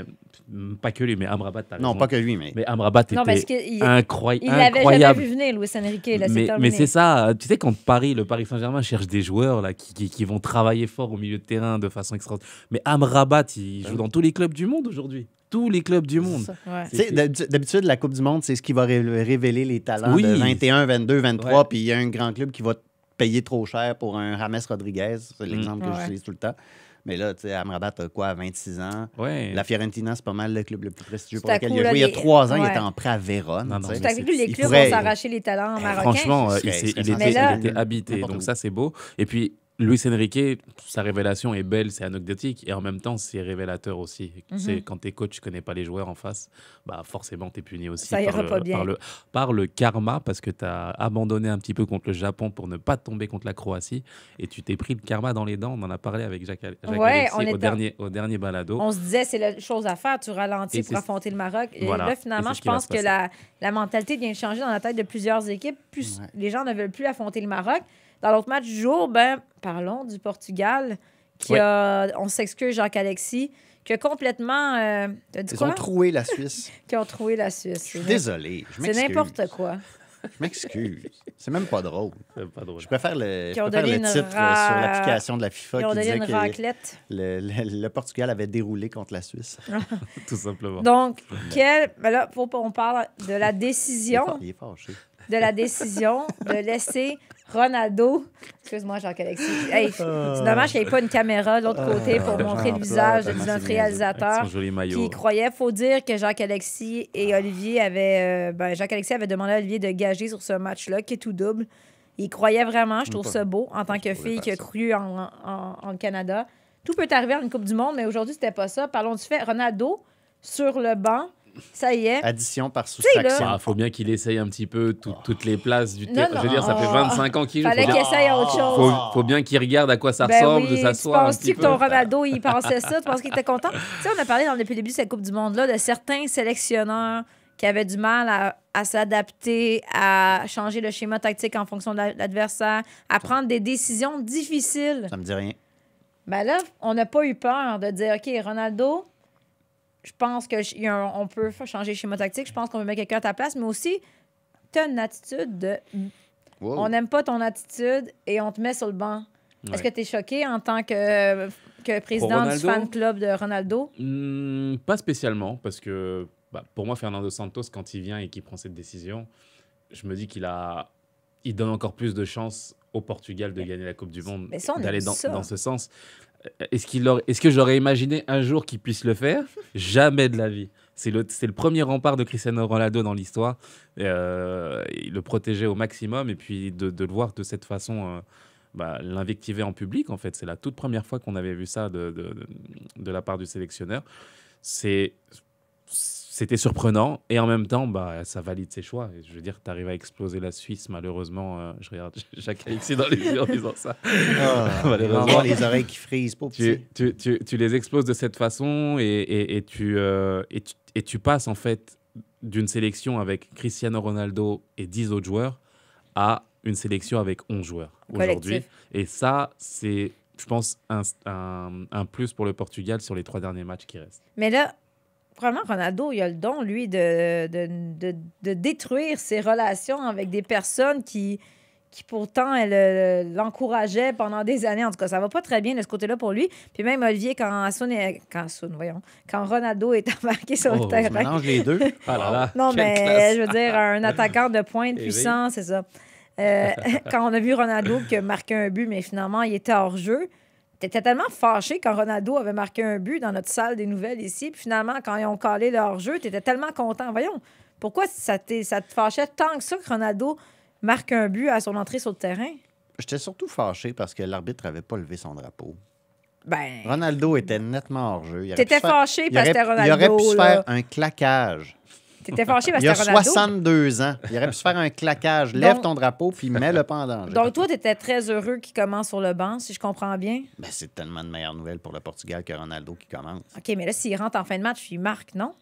euh, pas que lui, mais Amrabat. Non, pas que lui, mais. Mais Amrabat non, était incroyable. il... jamais vu venir, Luis Enrique. Là, mais, c'est ça. Tu sais quand Paris, le Paris Saint-Germain cherche des joueurs là qui, vont travailler fort au milieu de terrain de façon extraordinaire. Mais Amrabat, il joue euh. dans tous les clubs du monde aujourd'hui tous les clubs du monde. D'habitude, la Coupe du Monde, c'est ce qui va révéler les talents de 21, 22, 23, puis il y a un grand club qui va payer trop cher pour un James Rodriguez. C'est mm. l'exemple que que j'utilise tout le temps. Mais là, tu sais, Amrabat a quoi, 26 ans? La Fiorentina, c'est pas mal le club le plus prestigieux pour lequel il a joué. Il y a trois ans, il était en prêt à Vérone. Tout à que les clubs vont s'arracher les talents eh, marocains. Franchement, il, il, était, il, était, habité. Donc, ça, c'est beau. Et puis, Luis Enrique, sa révélation est belle, c'est anecdotique, et en même temps, c'est révélateur aussi. C'est mhm. quand t'es coach, tu connais pas les joueurs en face, bah forcément, es puni aussi par, le, karma, parce que tu as abandonné un petit peu contre le Japon pour ne pas tomber contre la Croatie, et tu t'es pris le karma dans les dents. On en a parlé avec Jacques, Jacques au, dernier, au dernier balado. On se disait, c'est la chose à faire, tu ralentis pour affronter le Maroc. Et finalement, je pense que la, mentalité vient changer dans la tête de plusieurs équipes. Plus les gens ne veulent plus affronter le Maroc. Dans l'autre match du jour, ben, parlons du Portugal, qui a, on s'excuse, Jacques-Alexis, qui a complètement. Euh, Ils ont troué la Suisse. qui ont troué la Suisse. désolé, C'est n'importe quoi. Je m'excuse. C'est même pas drôle. pas drôle. Je préfère le, je titre euh, sur l'application de la FIFA qui, qui disait une que le, Portugal avait déroulé contre la Suisse. Ah. Tout simplement. Donc, quel... Ben là, faut, on parle de la décision. Il de la décision de laisser Ronaldo. Excuse-moi, Jacques-Alexis, ah. c'est dommage qu'il n'y ait pas une caméra de l'autre ah. côté pour montrer le visage de notre réalisateur qui croyait. faut dire que Jacques-Alexis et Olivier avaient... Euh, ben, avait demandé à Olivier de gager sur ce match-là, qui est tout double. Il croyait vraiment. Je trouve ça beau en tant que fille qui a cru en, en, Canada. Tout peut arriver en une Coupe du Monde, mais aujourd'hui, c'était pas ça. Parlons du fait. Ronaldo, sur le banc ça y est. Addition par soustraction. Il ah, faut bien qu'il essaye un petit peu oh. toutes les places du terrain. Je veux dire, ça fait 25 ans qu'il joue. Fallait qu'il essaye autre chose. Faut, faut bien qu'il regarde à quoi ça ben ressemble, Tu Penses-tu que ton Ronaldo, il pensait ça? Tu penses qu'il était content? Tu sais, on a parlé dans, depuis le début de cette Coupe du Monde-là de certains sélectionneurs qui avaient du mal à, s'adapter, à changer le schéma tactique en fonction de l'adversaire, à prendre des décisions difficiles. Ça me dit rien. Ben là, on n'a pas eu peur de dire, OK, Ronaldo, je pense qu'on peut changer schéma tactique. Je pense qu'on peut mettre quelqu'un à ta place, mais aussi, tu attitude de. On n'aime pas ton attitude et on te met sur le banc. Est-ce que tu es choqué en tant que, président du fan club de Ronaldo? Hmm, pas spécialement, parce que bah, pour moi, Fernando Santos, quand il vient et qu'il prend cette décision, je me dis qu'il a. Il donne encore plus de chances au Portugal de gagner la Coupe du Monde, d'aller dans, dans, ce sens. Est-ce qu'il est-ce que j'aurais imaginé un jour qu'il puisse le faire Jamais de la vie. C'est le, premier rempart de Cristiano Ronaldo dans l'histoire. Euh, il le protégeait au maximum et puis de, le voir de cette façon, euh, bah, l'invectiver en public, en fait, c'est la toute première fois qu'on avait vu ça de, de, de la part du sélectionneur. C'est c'était surprenant et en même temps, bah, ça valide ses choix. Je veux dire, tu arrives à exploser la Suisse, malheureusement. Euh, je regarde Jacques Alexis dans les yeux en disant ça. Ah, malheureusement, les oreilles qui frisent. Pour tu, tu, tu, tu, les exploses de cette façon et, et, euh, et, tu, et tu passes en fait d'une sélection avec Cristiano Ronaldo et 10 autres joueurs à une sélection avec 11 joueurs aujourd'hui. Et ça, c'est, je pense, un, un, un plus pour le Portugal sur les trois derniers matchs qui restent. Mais là, Vraiment, Ronaldo, il a le don, lui, de, de, détruire ses relations avec des personnes qui, qui pourtant elle euh, l'encourageait pendant des années. En tout cas, ça va pas très bien de ce côté-là pour lui. Puis même Olivier, quand quand voyons, quand Ronaldo est embarqué sur le oh, terrain. les deux. Ah non, mais je veux dire, un attaquant de pointe eh puissant, c'est ça. Euh, quand on a vu Ronaldo qui marquait un but, mais finalement, il était hors jeu. T'étais tellement fâché quand Ronaldo avait marqué un but dans notre salle des nouvelles ici. Puis finalement, quand ils ont calé leur jeu, t'étais tellement content. Voyons, pourquoi ça, ça te fâchait tant que ça que Ronaldo marque un but à son entrée sur le terrain? J'étais surtout fâché parce que l'arbitre n'avait pas levé son drapeau. Ben... Ronaldo était nettement hors jeu. T'étais fâché parce que Ronaldo. Il aurait pu se faire un claquage. T'étais fâché parce que Il a 62 ans. Il aurait pu se faire un claquage. Lève ton drapeau puis mets le pendant. Donc, toi, tu étais très heureux qu'il commence sur le banc, si je comprends bien. Ben, c'est tellement de meilleures nouvelles pour le Portugal que Ronaldo qui commence. OK, mais là, s'il rentre en fin de match, il marque, non?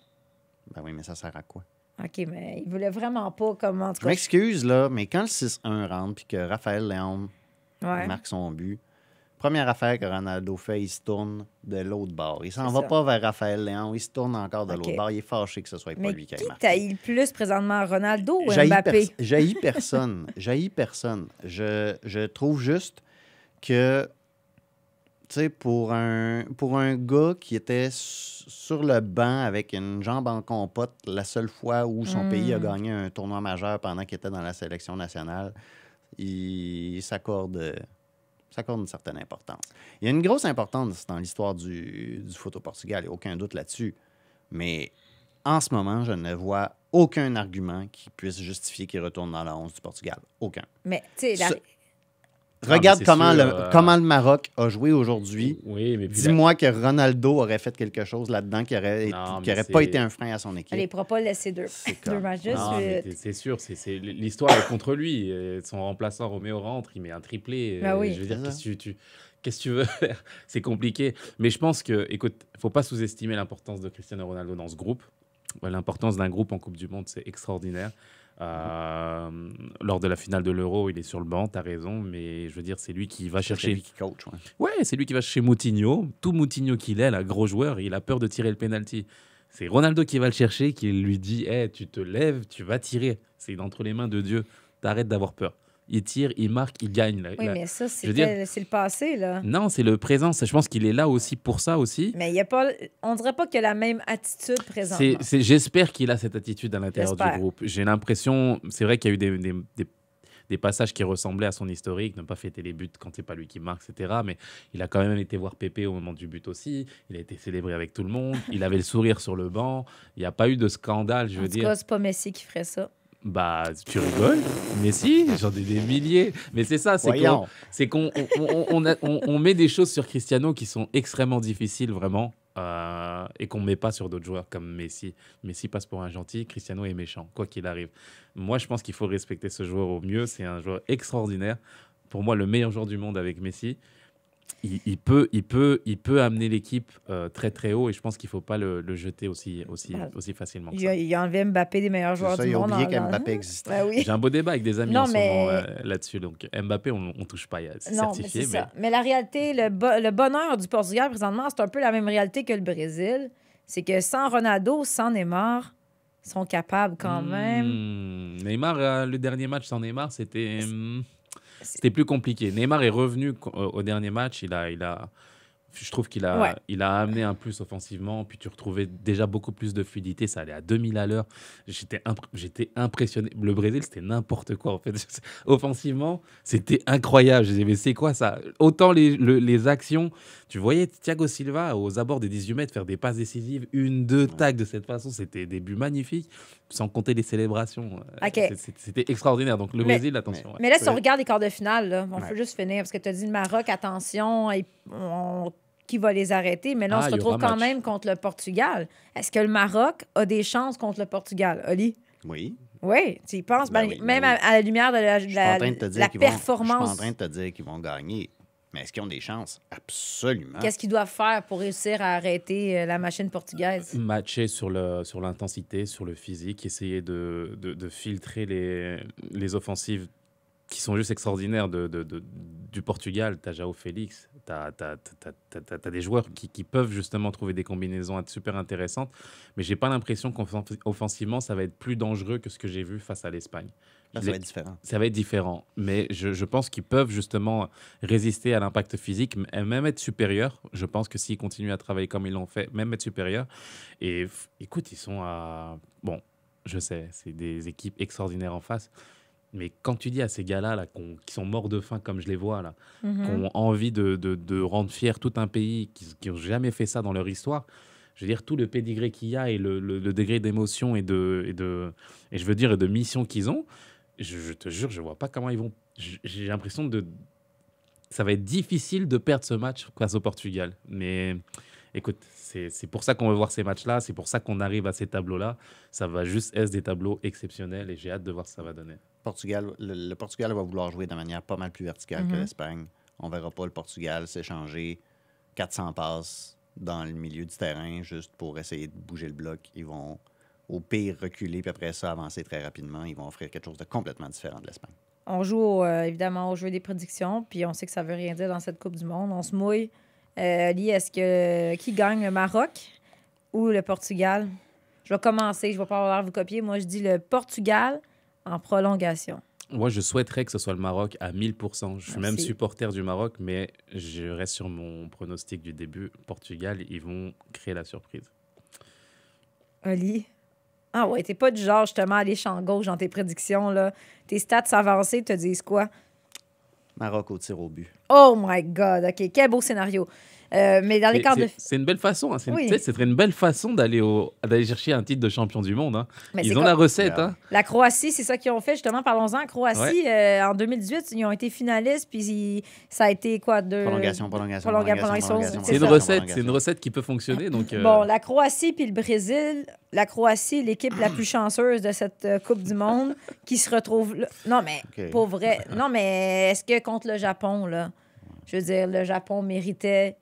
Ben oui, mais ça sert à quoi? OK, mais il voulait vraiment pas, comment Je m'excuse, là, mais quand le 6-1 rentre puis que Raphaël Léon marque son but, Première affaire que Ronaldo fait, il se tourne de l'autre bord. Il s'en va pas vers Raphaël Léon, il se tourne encore de l'autre bord. Il est fâché que ce soit pas lui qui a marqué. Mais qui le plus présentement, Ronaldo ou Mbappé? J'ai personne. J'haïs personne. Je, trouve juste que Tu pour un, pour un gars qui était sur le banc avec une jambe en compote la seule fois où son hmm. pays a gagné un tournoi majeur pendant qu'il était dans la sélection nationale, il s'accorde ça accorde une certaine importance. Il y a une grosse importance dans l'histoire du, du, foot au Portugal, il n'y a aucun doute là-dessus. Mais en ce moment, je ne vois aucun argument qui puisse justifier qu'il retourne dans la 11 du Portugal. Aucun. Mais, tu sais, ah, Regarde comment, le, euh, comment le Maroc a joué aujourd'hui. Oui, Dis-moi que Ronaldo aurait fait quelque chose là-dedans qui n'aurait qui aurait pas été un frein à son équipe. Allez, propos laisser deux, deux matchs euh, C'est sûr, l'histoire est contre lui. Euh, son remplaçant Roméo rentre, il met un triplé. Ah je qu'est-ce que tu, veux faire C'est compliqué. Mais je pense que, écoute, faut pas sous-estimer l'importance de Cristiano Ronaldo dans ce groupe. L'importance d'un groupe en Coupe du Monde, c'est extraordinaire. Euh, lors de la finale de l'Euro, il est sur le banc, t'as raison, mais je veux dire, c'est lui qui va chercher. Lui qui coach, ouais. c'est lui qui va chercher Moutinho. Tout Moutinho qu'il est, là, gros joueur, il a peur de tirer le penalty. C'est Ronaldo qui va le chercher, qui lui dit hey, tu te lèves, tu vas tirer. C'est entre les mains de Dieu. T'arrêtes d'avoir peur il tire, il marque, il gagne. oui, mais ça, c'est le passé, là. Non, c'est le présent. Je pense qu'il est là aussi pour ça aussi. Mais il y a pas, on dirait pas qu'il a la même attitude présente. J'espère qu'il a cette attitude à l'intérieur du groupe. J'ai l'impression, c'est vrai qu'il y a eu des, passages qui ressemblaient à son historique, ne pas fêter les buts quand n'est pas lui qui marque, etc. Mais il a quand même été voir Pépé au moment du but aussi. Il a été célébré avec tout le monde. Il avait le sourire sur le banc. Il n'y a pas eu de scandale, je en veux dire. dire. C'est pas Messi qui ferait ça. Bah, tu rigoles Mais si, j'en ai des milliers. Mais c'est ça, c'est qu'on, on, met des choses sur Cristiano qui sont extrêmement difficiles, vraiment, euh, et qu'on ne met pas sur d'autres joueurs comme Messi. Messi passe pour un gentil, Cristiano est méchant, quoi qu'il arrive. Moi, je pense qu'il faut respecter ce joueur au mieux. C'est un joueur extraordinaire. Pour moi, le meilleur joueur du monde avec Messi il, peut, il, peut, il peut amener l'équipe euh, très très haut et je pense qu'il ne faut pas le, jeter aussi, aussi, ah. aussi facilement. Que ça. Il, a enlevé Mbappé des meilleurs joueurs du monde. Il a oublié qu'Mbappé existait. Bah J'ai un beau débat avec des amis euh, là-dessus. Donc euh, Mbappé, on ne touche pas, c'est certifié. Mais, mais... la réalité, le, bonheur du Portugal présentement, c'est un peu la même réalité que le Brésil. C'est que sans Ronaldo, sans Neymar, sont capables quand même. Hmm, Neymar, le dernier match sans Neymar, c'était. Hmm, c'était plus compliqué. Neymar est revenu euh, au dernier match. Il a, il a, je trouve qu'il a, il a amené un plus offensivement. Puis tu retrouvais déjà beaucoup plus de fluidité. Ça allait à 2000 à l'heure. J'étais, j'étais impressionné. Le Brésil, c'était n'importe quoi en fait. Offensivement, c'était incroyable. Je disais, mais c'est quoi ça Autant les, actions. Tu voyais Thiago Silva aux abords des 18 mètres faire des passes décisives. Une, deux, tac de cette façon. C'était des buts magnifiques sans compter les célébrations. Euh, c'était extraordinaire. Donc, le mais, Brésil, attention. Mais, là, si on regarde les quarts de finale, on peut juste finir parce que tu as dit le Maroc, attention, qui va les arrêter. Mais là, on ah, se retrouve quand même contre le Portugal. Est-ce que le Maroc a des chances contre le Portugal, Oli? Oui. Oui, tu y penses. Ben ben, ben même à, la lumière de la, performance. je suis en train de te dire qu'ils vont gagner. Mais est-ce qu'ils ont des chances? Absolument. Qu'est-ce qu'ils doivent faire pour réussir à arrêter euh, la machine portugaise? Matcher sur l'intensité, sur, sur le physique, essayer de, filtrer les, les, offensives qui sont juste extraordinaires de, du Portugal. Tu as Jao Félix, tu as, des joueurs qui, qui, peuvent justement trouver des combinaisons super intéressantes, mais j'ai pas l'impression qu'offensivement, ça va être plus dangereux que ce que j'ai vu face à l'Espagne ça va être différent. Ça va être différent. Mais je, pense qu'ils peuvent justement résister à l'impact physique, même être supérieurs. Je pense que s'ils continuent à travailler comme ils l'ont fait, même être supérieurs. Et écoute, ils sont à. Bon, je sais, c'est des équipes extraordinaires en face. Mais quand tu dis à ces gars-là là, qui sont morts de faim, comme je les vois, là, mhm. qui ont envie de, de, rendre fier tout un pays, qui n'ont jamais fait ça dans leur histoire, je veux dire, tout le pédigré qu'il y a et le, le, degré d'émotion et de, et de, et je veux dire, de mission qu'ils ont, je, te jure, je vois pas comment ils vont. J'ai l'impression de. Ça va être difficile de perdre ce match face au Portugal. Mais écoute, c'est pour ça qu'on veut voir ces matchs-là. C'est pour ça qu'on arrive à ces tableaux-là. Ça va juste être des tableaux exceptionnels et j'ai hâte de voir ce que ça va donner. Portugal, le, Portugal va vouloir jouer de manière pas mal plus verticale que mhm. l'Espagne. On verra pas le Portugal s'échanger 400 passes dans le milieu du terrain juste pour essayer de bouger le bloc. Ils vont au pire reculer, puis après ça avancer très rapidement. Ils vont offrir quelque chose de complètement différent de l'Espagne. On joue euh, évidemment au jeu des prédictions, puis on sait que ça veut rien dire dans cette Coupe du Monde. On se mouille. Ali, euh, est-ce que qui gagne le Maroc ou le Portugal? Je vais commencer, je ne vais pas avoir vous copier. Moi, je dis le Portugal en prolongation. Moi, je souhaiterais que ce soit le Maroc à 1000%. Je suis même supporter du Maroc, mais je reste sur mon pronostic du début. Portugal, ils vont créer la surprise. Ali euh, ah ouais, t'es pas du genre justement aller champ gauche dans tes prédictions. Là. Tes stats avancées te disent quoi? Maroc au tir au but. Oh my God, OK, quel beau scénario. Euh, mais dans les de C'est une belle façon. Hein. C'est une, belle façon d'aller chercher un titre de champion du monde. Hein. Ils ont la recette. Hein. La Croatie, c'est ça qu'ils ont fait. Justement, parlons-en. Croatie, euh, en 2018, ils ont été finalistes. Puis ça a été quoi de... Prolongation, prolongation. c'est une recette. C'est une recette qui peut fonctionner. Donc, euh, Bon, la Croatie puis le Brésil. La Croatie, l'équipe la plus chanceuse de cette Coupe du Monde, qui se retrouve. Non, mais pour vrai. Non, mais est-ce que contre le Japon, là, je veux dire, le Japon méritait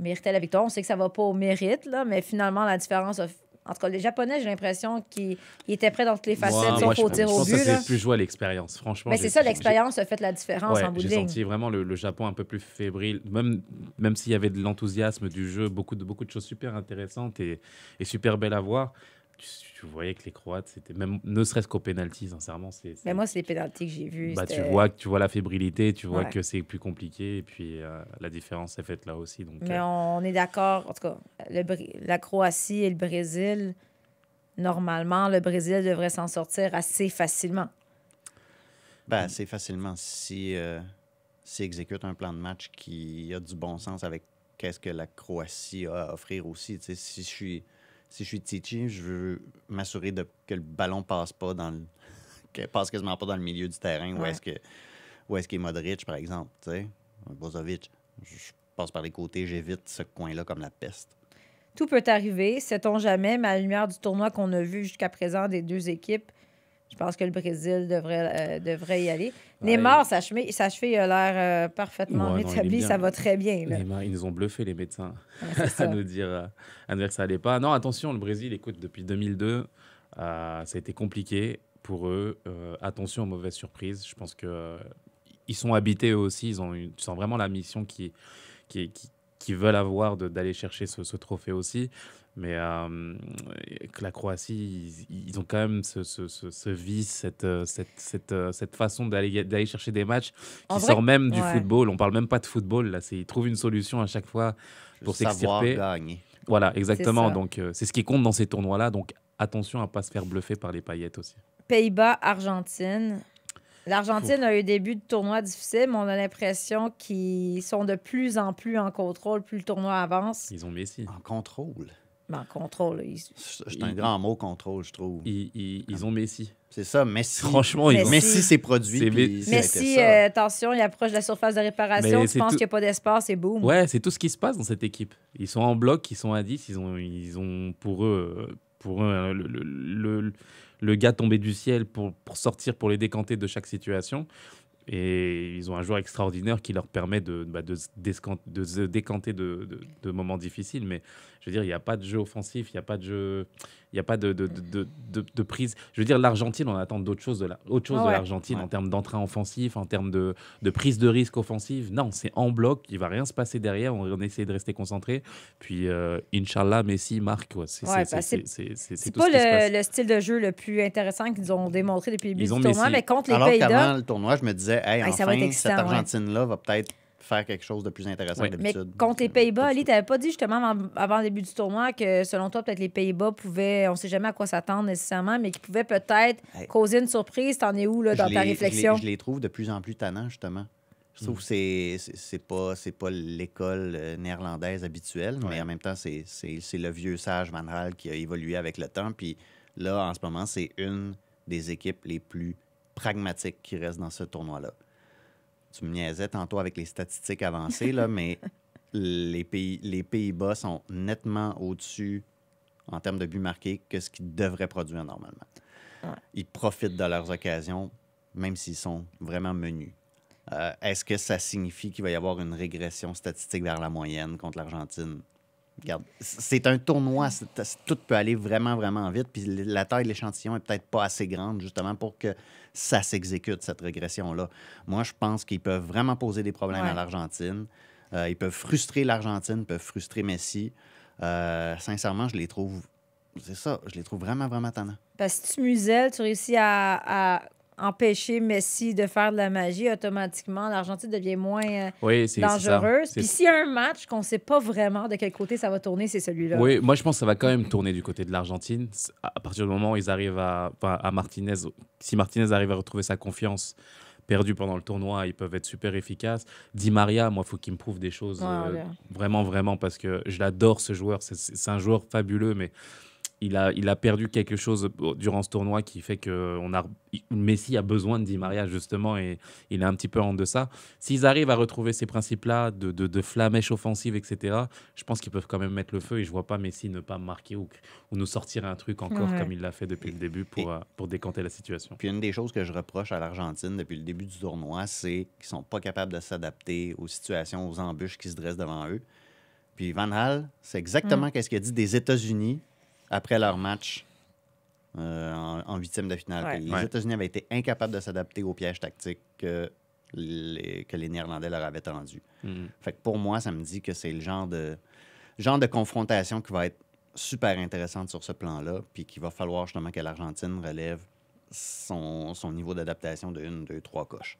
méritait la victoire. On sait que ça va pas au mérite, là, mais finalement, la différence entre les Japonais, j'ai l'impression qu'ils étaient prêts dans toutes les facettes, sauf je au Ça, plus joué à l'expérience, franchement. Mais c'est ça, l'expérience a fait la différence en bout J'ai senti vraiment le, Japon un peu plus fébrile, même, même s'il y avait de l'enthousiasme du jeu, beaucoup de, beaucoup de choses super intéressantes et super belles à voir tu, voyais que les Croates, c'était même ne serait-ce qu'aux pénalty, sincèrement. C'est, Mais moi, c'est les pénaltys que j'ai vus. Bah, tu, vois, tu vois la fébrilité, tu vois que c'est plus compliqué. Et puis, euh, la différence est faite là aussi. Donc, Mais euh, on est d'accord. En tout cas, le, la Croatie et le Brésil, normalement, le Brésil devrait s'en sortir assez facilement. bah assez facilement. Si, euh, exécute un plan de match qui a du bon sens avec qu'est-ce que la Croatie a à offrir aussi. si je suis si je suis Tichy, je veux m'assurer de que le ballon passe pas dans le... passe quasiment pas dans le milieu du terrain où est-ce que est-ce Modric par exemple, tu sais, je passe par les côtés, j'évite ce coin-là comme la peste. Tout peut arriver, sait-on jamais, mais à la lumière du tournoi qu'on a vu jusqu'à présent des deux équipes, je pense que le Brésil devrait, euh, devrait y aller. Neymar, sa cheville, a l'air euh, parfaitement ouais, ça va très bien. Neymar, ils nous ont bluffé, les médecins, euh, à, nous dire, que ça n'allait pas. Non, attention, le Brésil, écoute, depuis 2002, ça a été compliqué pour eux. attention aux mauvaises surprises. Je pense que ils sont habités eux aussi. Ils ont tu vraiment la mission qui, qui, qui, veulent avoir d'aller chercher ce, ce, trophée aussi. Mais euh, que la Croatie, ils, ont quand même ce, ce, ce, vice, cette, euh, cette, cette, euh, cette façon d'aller chercher des matchs qui sort même du football. On parle même pas de football, là. Ils trouvent une solution à chaque fois pour s'extirper. Voilà, exactement. Donc, c'est ce qui compte dans ces tournois-là. Donc, attention à pas se faire bluffer par les paillettes aussi. Pays-Bas, Argentine. L'Argentine a eu des buts de tournoi difficiles, mais on a l'impression qu'ils sont de plus en plus en contrôle plus le tournoi avance. Ils ont Messi. En contrôle. Ben, contrôle. un grand mot, contrôle, je trouve. Ils, ils, ont Messi. C'est ça, Messi. Franchement, Messi s'est produit. Messi, euh, attention, il approche de la surface de réparation. je tu penses qu'il n'y a pas d'espace, c'est boum. Ouais, c'est tout ce qui se passe dans cette équipe. Ils sont en bloc, ils sont à 10, ils ont, ils ont pour eux, pour eux, hein, le, le, le, le, gars tombé du ciel pour, pour sortir, pour les décanter de chaque situation. Et ils ont un joueur extraordinaire qui leur permet de, bah, se décanter de, moments difficiles. Mais je veux dire, il n'y a pas de jeu offensif, il n'y a pas de jeu, il n'y a pas de, prise. Je veux dire, l'Argentine, on attend d'autres choses de l'Argentine en termes d'entrain offensif, en termes de, prise de risque offensive. Non, c'est en bloc, il ne va rien se passer derrière. On, essaie de rester concentré. Puis, euh, Inch'Allah, Messi, Marc, bah, c'est C'est ouais, bah, pas le, style de jeu le plus intéressant qu'ils ont démontré depuis le début du tournoi, mais contre les Pays d'Or. le tournoi, je me disais, cette Argentine-là va peut-être faire quelque chose de plus intéressant d'habitude. Mais contre les Pays-Bas, Ali, tu n'avais pas dit justement avant, le début du tournoi que selon toi, peut-être les Pays-Bas pouvaient, on ne sait jamais à quoi s'attendre nécessairement, mais qui pouvaient peut-être causer une surprise. T'en es où dans ta réflexion? Je les, trouve de plus en plus tannants, justement. Je trouve hmm. que c'est pas, pas l'école euh, néerlandaise habituelle, mais en même temps, c'est le vieux sage Van qui a évolué avec le temps. Puis là, en ce moment, c'est une des équipes les plus pragmatique qui reste dans ce tournoi-là. Tu me niaisais tantôt avec les statistiques avancées, là, mais les, pays, les Pays-Bas sont nettement au-dessus en termes de buts marqués que ce qu'ils devraient produire normalement. Ils profitent de leurs occasions, même s'ils sont vraiment menus. Euh, est-ce que ça signifie qu'il va y avoir une régression statistique vers la moyenne contre l'Argentine? c'est un tournoi. Tout peut aller vraiment, vraiment vite. Puis la taille de l'échantillon est peut-être pas assez grande, justement, pour que ça s'exécute, cette régression-là. Moi, je pense qu'ils peuvent vraiment poser des problèmes à l'Argentine. Euh, ils peuvent frustrer l'Argentine, peuvent frustrer Messi. Euh, sincèrement, je les trouve. C'est ça, je les trouve vraiment, vraiment tannants. Parce que tu muselles, tu réussis à empêcher Messi de faire de la magie, automatiquement, l'Argentine devient moins euh, dangereuse. Puis s'il y a un match qu'on ne sait pas vraiment de quel côté ça va tourner, c'est celui-là. Oui, moi je pense que ça va quand même tourner du côté de l'Argentine. À partir du moment où ils arrivent à, à Martinez, si Martinez arrive à retrouver sa confiance perdue pendant le tournoi, ils peuvent être super efficaces. Di Maria, moi, faut il faut qu'il me prouve des choses euh, vraiment, vraiment, parce que je l'adore ce joueur. C'est un joueur fabuleux, mais il a, il a perdu quelque chose durant ce tournoi qui fait que on a, Messi a besoin de Di Maria justement et il est un petit peu en deçà. S'ils arrivent à retrouver ces principes-là de, de, de, flamèche offensive, etc., je pense qu'ils peuvent quand même mettre le feu et je vois pas Messi ne pas marquer ou, ou nous sortir un truc encore comme il l'a fait depuis le début pour, euh, pour décanter la situation. Puis une des choses que je reproche à l'Argentine depuis le début du tournoi, c'est qu'ils sont pas capables de s'adapter aux situations, aux embûches qui se dressent devant eux. Puis Van Hal, c'est exactement mm. ce qu'il a dit des États-Unis après leur match euh, en, huitième de finale. Les États-Unis avaient été incapables de s'adapter aux pièges tactiques que les, les Néerlandais leur avaient tendu. Mhm. Fait pour moi, ça me dit que c'est le genre de, genre de confrontation qui va être super intéressante sur ce plan-là, puis qu'il va falloir justement que l'Argentine relève son, son niveau d'adaptation de une, deux, trois coches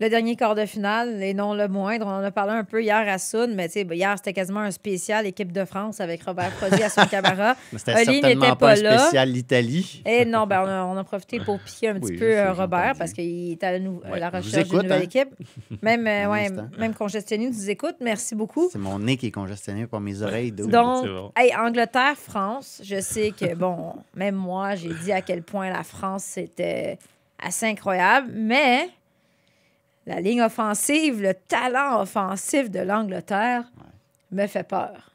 le dernier quart de finale, et non le moindre. On en a parlé un peu hier à Soud, mais hier, c'était quasiment un spécial équipe de France avec Robert Prodi à son cabaret. C'était certainement pas, un spécial l'Italie. Et non, ben, on, a, profité pour piquer un petit peu euh, Robert parce qu'il est à la, recherche d'une nouvelle hein. équipe. Même, euh, ouais, même congestionné, nous écoute. Merci beaucoup. C'est mon nez qui est congestionné par mes oreilles. Donc, Angleterre, France, je sais que, bon, même moi, j'ai dit à quel point la France, c'était assez incroyable, mais la ligne offensive, le talent offensif de l'Angleterre me fait peur.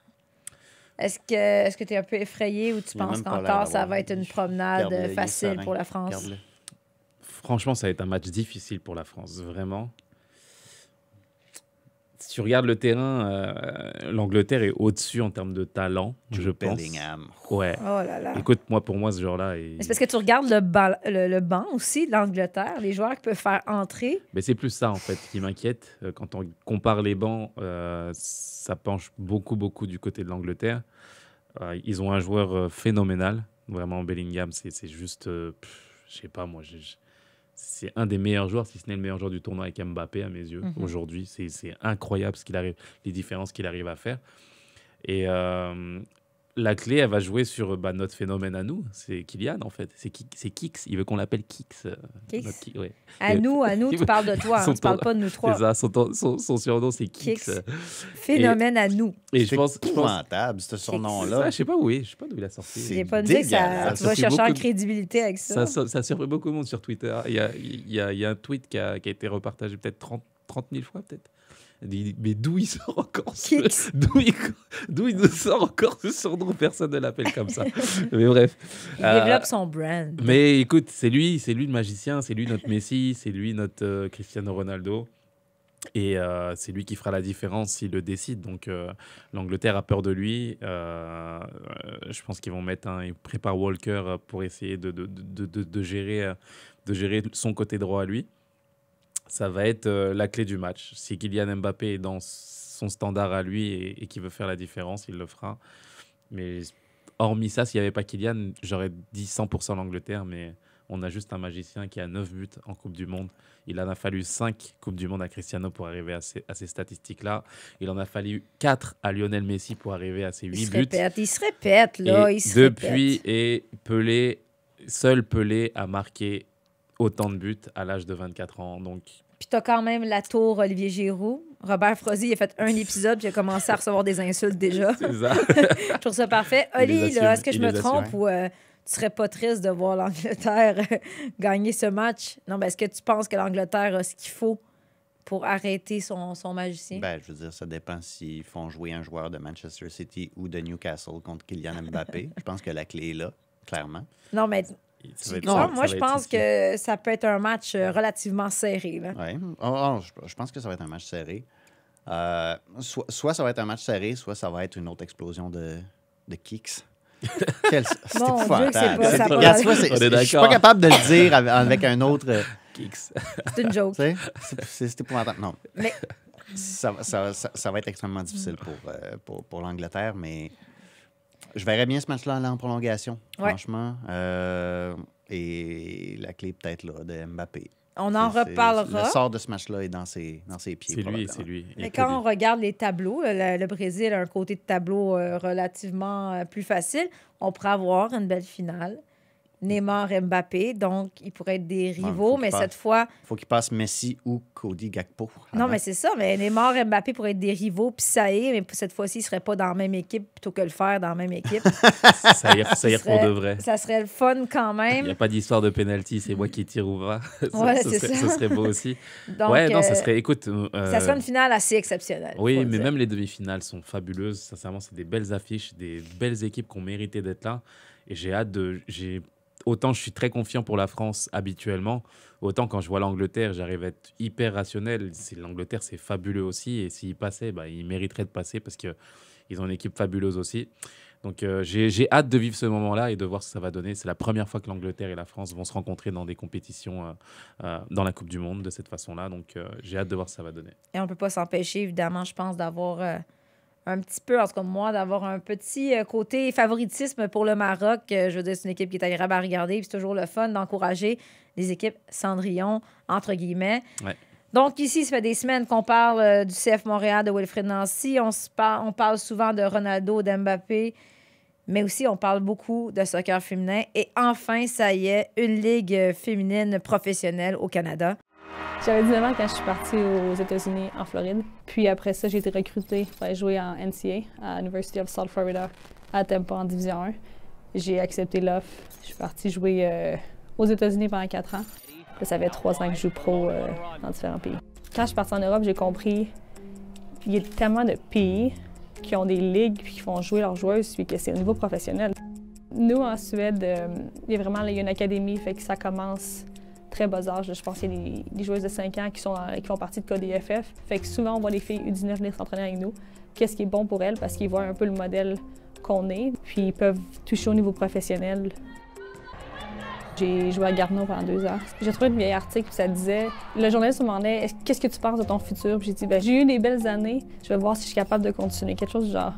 Est-ce que est-ce que tu es un peu effrayé ou tu penses qu'encore ça va être une promenade facile pour la France? Franchement, ça va être un match difficile pour la France, vraiment tu regardes le terrain, euh, l'Angleterre est au-dessus en termes de talent, je pense. Bellingham. Ouais. Oh Écoute, moi, pour moi, ce genre-là. Est... C'est parce que tu regardes le, le, banc aussi de l'Angleterre, les joueurs qui peuvent faire entrer. Mais c'est plus ça, en fait, qui m'inquiète. Euh, quand on compare les bancs, euh, ça penche beaucoup, beaucoup du côté de l'Angleterre. ils ont un joueur phénoménal. Vraiment, Bellingham, c'est juste. je sais pas, moi c'est un des meilleurs joueurs, si ce n'est le meilleur joueur du tournoi avec Mbappé à mes yeux. Mhm. Aujourd'hui, c'est incroyable ce qu'il arrive, les différences qu'il arrive à faire. Et, euh, la clé, elle va jouer sur euh, bah, notre phénomène à nous. C'est Kylian, en fait. C'est Kix. Il veut qu'on l'appelle Kix. Euh, Kix. À nous, à nous, tu parles de toi. Hein, tu parles pas de nous trois. Ça, son, surnom, c'est Kix. Phénomène à nous. Et je pense. épouvantable, ce surnom-là. Je sais pas où il, je sais pas d'où il a sorti. n'ai pas dit que ça, tu vas chercher en crédibilité avec ça. Ça, ça, surprend beaucoup de monde sur Twitter. Il y a, un tweet qui a, été repartagé peut-être 30, 30 000 fois, peut-être mais d'où il sort encore ce... D'où sort encore Personne ne l'appelle comme ça. mais bref. Il développe euh, son brand. Mais écoute, c'est lui, c'est lui le magicien, c'est lui notre Messi, c'est lui notre euh, Cristiano Ronaldo. Et euh, c'est lui qui fera la différence s'il le décide. Donc l'Angleterre a peur de lui. je pense qu'ils vont mettre un. Ils préparent Walker pour essayer de, de, de, de gérer, de gérer son côté droit à lui ça va être euh, la clé du match. Si Kylian Mbappé est dans son standard à lui et, qui veut faire la différence, il le fera. Mais hormis ça, s'il n'y avait pas Kylian, j'aurais dit 100% l'Angleterre, mais on a juste un magicien qui a 9 buts en Coupe du Monde. Il en a fallu 5 Coupes du Monde à Cristiano pour arriver à ces, statistiques-là. Il en a fallu 4 à Lionel Messi pour arriver à ces 8 il buts. Répète, il se répète, depuis, et Pelé, seul Pelé a marqué autant de buts à l'âge de 24 ans. Donc... Puis as quand même la tour Olivier Giroud. Robert Frozzi, il a fait un épisode, puis il a commencé à recevoir des insultes déjà. C'est ça. je trouve ça parfait. Oli, est-ce que je me trompe ou euh, tu serais pas triste de voir l'Angleterre euh, gagner ce match? Non, mais est-ce que tu penses que l'Angleterre a ce qu'il faut pour arrêter son, magicien? Ben, je veux dire, ça dépend s'ils font jouer un joueur de Manchester City ou de Newcastle contre Kylian Mbappé. je pense que la clé est là, clairement. Non, mais non, moi, je pense que ça peut être un match euh, relativement serré. Oui. Oh, oh, je pense que ça va être un match serré. Euh, soit, soit, ça va être un match serré, soit ça va être une autre explosion de, de kicks. C'est épouvantable. Je suis pas capable de le dire avec, un autre. Euh, kicks. C'est une joke. C'est épouvantable. Non. Mais... Ça, ça, va être extrêmement difficile pour, pour l'Angleterre, mais je verrais bien ce match-là en prolongation, franchement. Euh, et la clé peut-être là de Mbappé. On en reparlera. Le sort de ce match-là est dans ses, dans ses pieds. C'est lui, c'est lui. Mais quand on regarde les tableaux, euh, le, le, Brésil a un côté de tableau euh, relativement plus facile. On pourrait avoir une belle finale. Neymar Mbappé, donc ils pourraient être des rivaux, mais cette fois... Faut il faut qu'ils passent Messi ou Cody Gakpo. Non, mais c'est ça, mais Neymar Mbappé pourraient être des rivaux, puis ça y est, mais cette fois-ci, ils ne seraient pas dans la même équipe plutôt que le faire dans la même équipe. ça y est, pour de vrai. Ça serait le fun quand même. Il n'y a pas d'histoire de penalty, c'est moi qui tire ou va. ça, ouais, c'est serait, ça. serait, beau aussi. ouais, non, ça euh, serait... Écoute... Euh, ça serait une finale assez exceptionnelle. Oui, mais même les demi-finales sont fabuleuses. Sincèrement, c'est des belles affiches, des belles équipes qui ont mérité d'être là. Et j'ai hâte de... J'ai autant je suis très confiant pour la France habituellement, autant quand je vois l'Angleterre, j'arrive à être hyper rationnel. L'Angleterre, c'est fabuleux aussi. Et s'ils passaient, bah, ils mériteraient de passer parce qu'ils ont une équipe fabuleuse aussi. Donc euh, j'ai hâte de vivre ce moment-là et de voir ce que ça va donner. C'est la première fois que l'Angleterre et la France vont se rencontrer dans des compétitions euh, euh, dans la Coupe du Monde de cette façon-là. Donc j'ai hâte de voir ce que ça va donner. Et on ne peut pas s'empêcher, évidemment, je pense, d'avoir un petit peu, en tout cas moi, d'avoir un petit euh, côté favoritisme pour le Maroc. Euh, je veux dire, c'est une équipe qui est agréable à regarder, puis c'est toujours le fun d'encourager les équipes Cendrillon, entre guillemets. Donc ici, ça fait des semaines qu'on parle euh, du CF Montréal, de Wilfred Nancy. On, on parle souvent de Ronaldo, d'Mbappé, mais aussi on parle beaucoup de soccer féminin. Et enfin, ça y est, une ligue féminine professionnelle au Canada. J'avais 19 ans quand je suis partie aux États-Unis, en Floride. Puis après ça, j'ai été recrutée pour jouer en NCA à l'University of South Florida à Tampa en Division 1. J'ai accepté l'offre. Je suis partie jouer euh, aux États-Unis pendant 4 ans. ça fait 3 ans que je joue pro euh, dans différents pays. Quand je suis partie en Europe, j'ai compris qu'il y a tellement de pays qui ont des ligues puis qui font jouer leurs joueuses puis que c'est au niveau professionnel. Nous, en Suède, euh, il y a vraiment une académie, fait que ça commence très Je pense qu'il y a des, joueuses de 5 ans qui, sont, font partie de Code KDFF. Fait que souvent, on voit les filles U19 venir s'entraîner avec nous. Qu'est-ce qui est bon pour elles? Parce qu'ils voient un peu le modèle qu'on est, puis ils peuvent toucher au niveau professionnel. J'ai joué à Garneau pendant deux heures. J'ai trouvé un vieil article, ça disait Le journaliste me demandait Qu'est-ce que tu penses de ton futur J'ai dit ben, J'ai eu des belles années, je vais voir si je suis capable de continuer. Quelque chose du genre.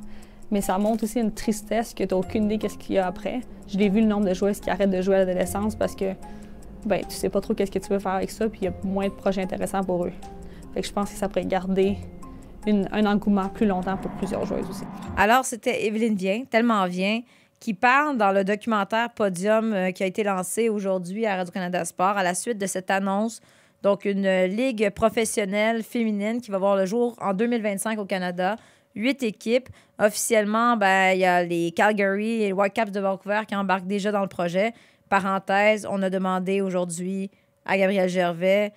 Mais ça montre aussi une tristesse que tu n'as aucune idée qu'est-ce qu'il y a après. Je l'ai vu le nombre de joueuses qui arrêtent de jouer à l'adolescence parce que ben, tu sais pas trop qu'est-ce que tu veux faire avec ça, puis il y a moins de projets intéressants pour eux. Fait je pense que ça pourrait garder un engouement plus longtemps pour plusieurs joueuses aussi. Alors, c'était Evelyne Vien, tellement Vien, qui parle dans le documentaire Podium euh, qui a été lancé aujourd'hui à Radio-Canada Sport à la suite de cette annonce. Donc, une ligue professionnelle féminine qui va voir le jour en 2025 au Canada. Huit équipes. Officiellement, ben, il y a les Calgary et les Whitecaps de Vancouver qui embarquent déjà dans le projet parenthèse, on a demandé aujourd'hui à Gabriel Gervais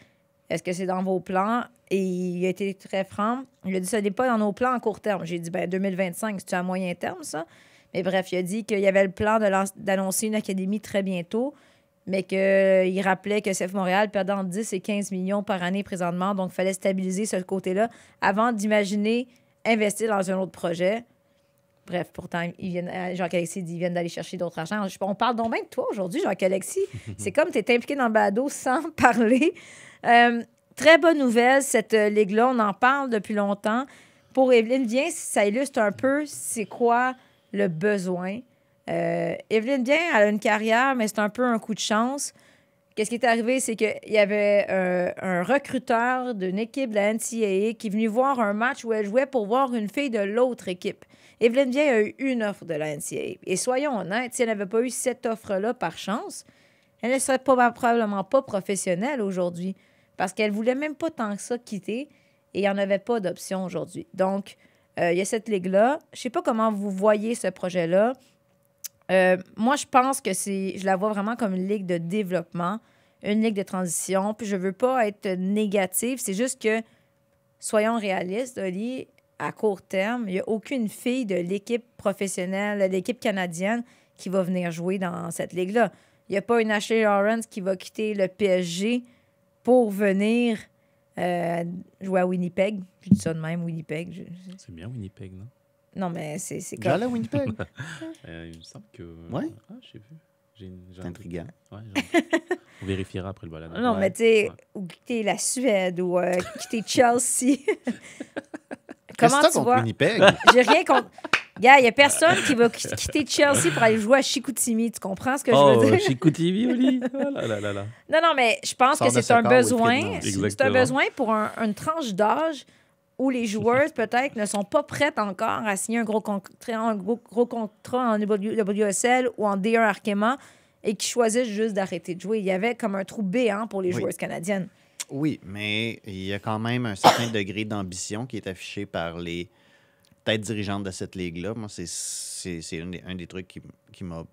est-ce que c'est dans vos plans Et il a été très franc. Il a dit Ce n'est pas dans nos plans à court terme. J'ai dit ben 2025, c'est à moyen terme ça. Mais bref, il a dit qu'il y avait le plan d'annoncer une académie très bientôt, mais qu'il euh, rappelait que CF Montréal perdant 10 et 15 millions par année présentement, donc il fallait stabiliser ce côté-là avant d'imaginer investir dans un autre projet. Bref, pourtant, jean viennent, euh, dit ils viennent d'aller chercher d'autres argent. on parle donc bien de toi aujourd'hui, jean alexis C'est comme tu es impliqué dans le bado sans parler. Euh, très bonne nouvelle, cette euh, ligue-là, on en parle depuis longtemps. Pour Evelyne Bien, ça illustre un peu c'est quoi le besoin. Evelyne Bien, elle a une carrière, mais c'est un peu un coup de chance. Qu'est-ce qui est arrivé, c'est qu'il y avait un recruteur d'une équipe de la NCAA qui est venu voir un match où elle jouait pour voir une fille de l'autre équipe. Evelyne Vieille a eu une offre de la NCA. Et soyons honnêtes, si elle n'avait pas eu cette offre-là par chance, elle ne serait probablement pas professionnelle aujourd'hui parce qu'elle voulait même pas tant que ça quitter et il n'y en avait pas d'option aujourd'hui. Donc, euh, il y a cette ligue-là. Je ne sais pas comment vous voyez ce projet-là. Euh, moi, je pense que c'est, je la vois vraiment comme une ligue de développement, une ligue de transition. Puis je veux pas être négative. C'est juste que, soyons réalistes, Oli, à court terme, il n'y a aucune fille de l'équipe professionnelle, de l'équipe canadienne, qui va venir jouer dans cette ligue-là. Il n'y a pas une Ashley Lawrence qui va quitter le PSG pour venir euh, jouer à Winnipeg. Je dis ça de même, Winnipeg. C'est bien Winnipeg, non? Non, mais c'est comme... J'allais à Winnipeg. Euh, il me semble que... Oui. Ah, je sais plus. C'est intriguant. on vérifiera après le balade. Non, mais tu sais, ou quitter la Suède ou euh, quitter Chelsea. Comment tu vois? J'ai rien contre. Gars, il n'y a personne qui va quitter Chelsea pour aller jouer à Chicoutimi. Tu comprends ce que je veux oh, dire? Chicoutimi, ah non, non, mais je pense que c'est un besoin. C'est un besoin pour une tranche d'âge où les joueurs, peut-être, ne sont pas prêtes encore à signer un gros contrat, gros, gros contrat en WSL ou en D1 Arkema et qui choisissent juste d'arrêter de jouer. Il y avait comme un trou béant hein, pour les joueurs joueuses canadiennes. Oui, mais il y a quand même un certain degré d'ambition qui est affiché par les têtes dirigeantes de cette ligue-là. Moi, c'est un, un, des trucs qui, qui m'a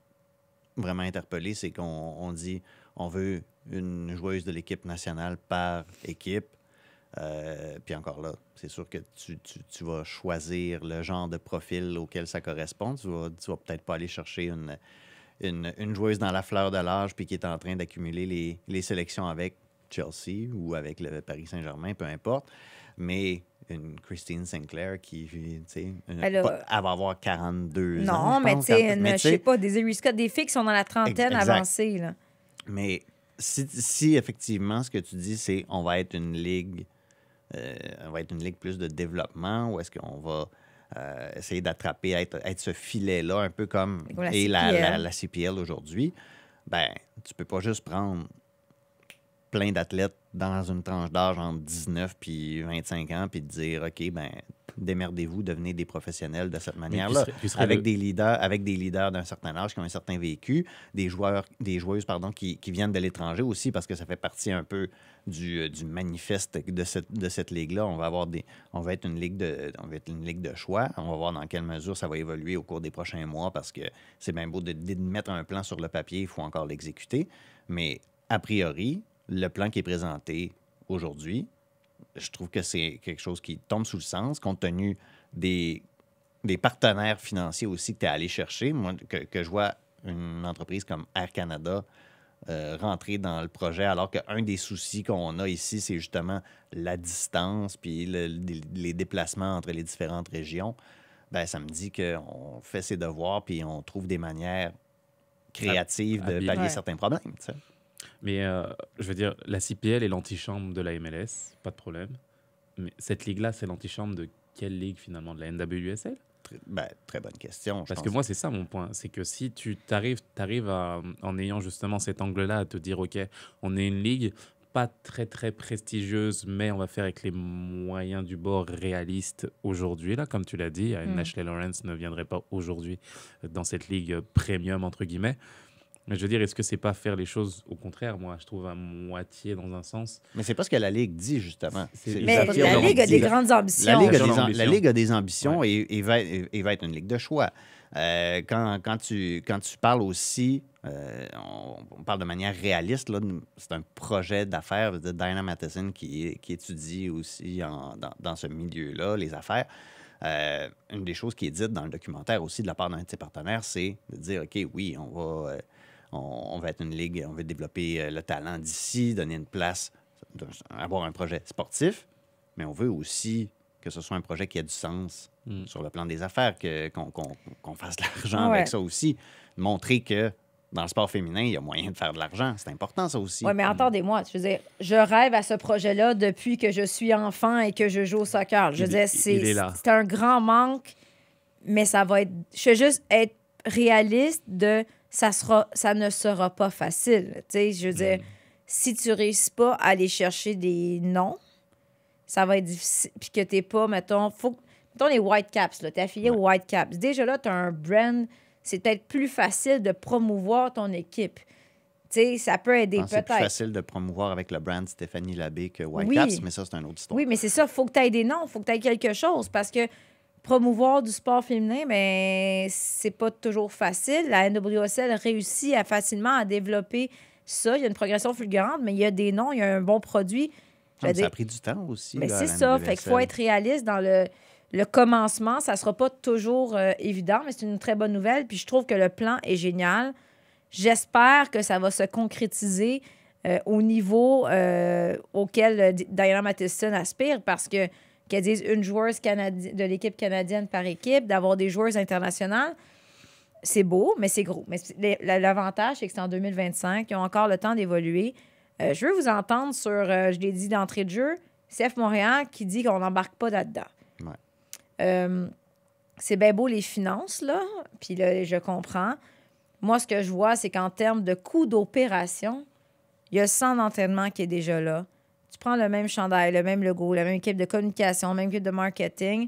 vraiment interpellé, c'est qu'on dit on veut une joueuse de l'équipe nationale par équipe. Euh, puis encore là, c'est sûr que tu, tu, vas choisir le genre de profil auquel ça correspond. Tu vas, tu vas peut-être pas aller chercher une, une, joueuse dans la fleur de l'âge puis qui est en train d'accumuler les, sélections avec. Chelsea ou avec le Paris Saint-Germain, peu importe. Mais une Christine Sinclair qui, tu sais, elle, va avoir 42 non, ans. Non, mais tu sais, je sais pas, des des filles qui sont dans la trentaine avancée. Mais si, effectivement ce que tu dis, c'est on va être une ligue, euh, on va être une ligue plus de développement, ou est-ce qu'on va euh, essayer d'attraper, être, ce filet-là, un peu comme, la CPL. la, la CPL aujourd'hui, ben tu peux pas juste prendre plein d'athlètes dans une tranche d'âge entre 19 puis 25 ans, puis de dire, OK, ben démerdez-vous, devenez des professionnels de cette manière-là, avec, des leaders, avec des leaders d'un certain âge qui ont un certain vécu, des joueurs, des joueuses pardon, qui, viennent de l'étranger aussi, parce que ça fait partie un peu euh, du, manifeste de cette, de cette ligue-là. On va avoir des, on va être une ligue de, une ligue de choix. On va voir dans quelle mesure ça va évoluer au cours des prochains mois, parce que c'est bien beau de, de mettre un plan sur le papier, il faut encore l'exécuter, mais a priori, le plan qui est présenté aujourd'hui, je trouve que c'est quelque chose qui tombe sous le sens, compte tenu des, partenaires financiers aussi que tu es allé chercher. Moi, que, je vois une entreprise comme Air Canada euh, rentrer dans le projet, alors qu'un des soucis qu'on a ici, c'est justement la distance puis les déplacements entre les différentes régions. Ben, ça me dit qu'on fait ses devoirs puis on trouve des manières créatives de pallier certains problèmes. Mais euh, je veux dire, la CPL est l'antichambre de la MLS, pas de problème. Mais cette ligue-là, c'est l'antichambre de quelle ligue finalement De la NWUSL très, ben, très, bonne question. Parce que moi, c'est ça mon point. C'est que si tu t'arrives, en ayant justement cet angle-là à te dire, OK, on est une ligue pas très très prestigieuse, mais on va faire avec les moyens du bord réalistes aujourd'hui. Là, comme tu l'as dit, euh, mm. Ashley Lawrence ne viendrait pas aujourd'hui dans cette ligue premium entre guillemets. Mais je veux dire, est-ce que c'est pas faire les choses au contraire, moi, je trouve à moitié dans un sens. Mais c'est pas ce que la Ligue dit, justement. mais la Ligue, a des grandes ambitions. La Ligue a des, ambitions et, va, être une Ligue de choix. Euh, quand, tu, quand tu parles aussi, euh, on, parle de manière réaliste, c'est un projet d'affaires de Diana Matheson qui, étudie aussi dans, ce milieu-là les affaires. Euh, une des choses qui est dite dans le documentaire aussi de la part d'un de ses partenaires, c'est de dire OK, oui, on va on, va être une ligue, on veut développer euh, le talent d'ici, donner une place, avoir un projet sportif, mais on veut aussi que ce soit un projet qui a du sens mm. sur le plan des affaires, qu'on fasse de l'argent avec ça aussi, montrer que dans le sport féminin, il y a moyen de faire de l'argent. C'est important, ça aussi. Oui, mais mm. attendez moi je veux dire, je rêve à ce projet-là depuis que je suis enfant et que je joue au soccer. Je veux dire, c'est un grand manque, mais ça va être. Je veux juste être réaliste de ça, sera, ça ne sera pas facile. je veux ben dire, si tu réussis pas à aller chercher des noms, ça va être difficile. Puis que n'es pas, mettons, faut, mettons les White Caps, es affilié aux White Déjà là, tu as un brand, c'est peut-être plus facile de promouvoir ton équipe. sais ça peut aider peut-être. Ah, c'est plus facile de promouvoir avec le brand Stéphanie Labbé que Whitecaps, mais ça, c'est un autre histoire. Oui, mais c'est ça, faut que tu aies des noms, faut que tu aies quelque chose parce que promouvoir du sport féminin, mais c'est pas toujours facile. La NWSL réussit à facilement à développer ça. Il y a une progression fulgurante, mais il y a des noms, il y a un bon produit. Ah, ça a pris du temps aussi. Mais c'est ça. il faut être réaliste dans le, le commencement. Ça sera pas toujours euh, évident, mais c'est une très bonne nouvelle. Puis je trouve que le plan est génial. J'espère que ça va se concrétiser euh, au niveau euh, auquel Diana Matheson aspire parce que qu'elles disent une joueuse de l'équipe canadienne par équipe, d'avoir des joueuses internationales. C'est beau, mais c'est gros. Mais l'avantage, c'est que c'est en 2025. Ils ont encore le temps d'évoluer. Euh, je veux vous entendre sur, euh, je l'ai dit d'entrée de jeu, CF Montréal qui dit qu'on n'embarque pas là-dedans. Euh, c'est bien beau les finances, là, puis là, je comprends. Moi, ce que je vois, c'est qu'en termes de coût d'opération, il y a 100 d'entraînement qui est déjà là tu prends le même chandail, le même logo, la même équipe de communication, la même équipe de marketing.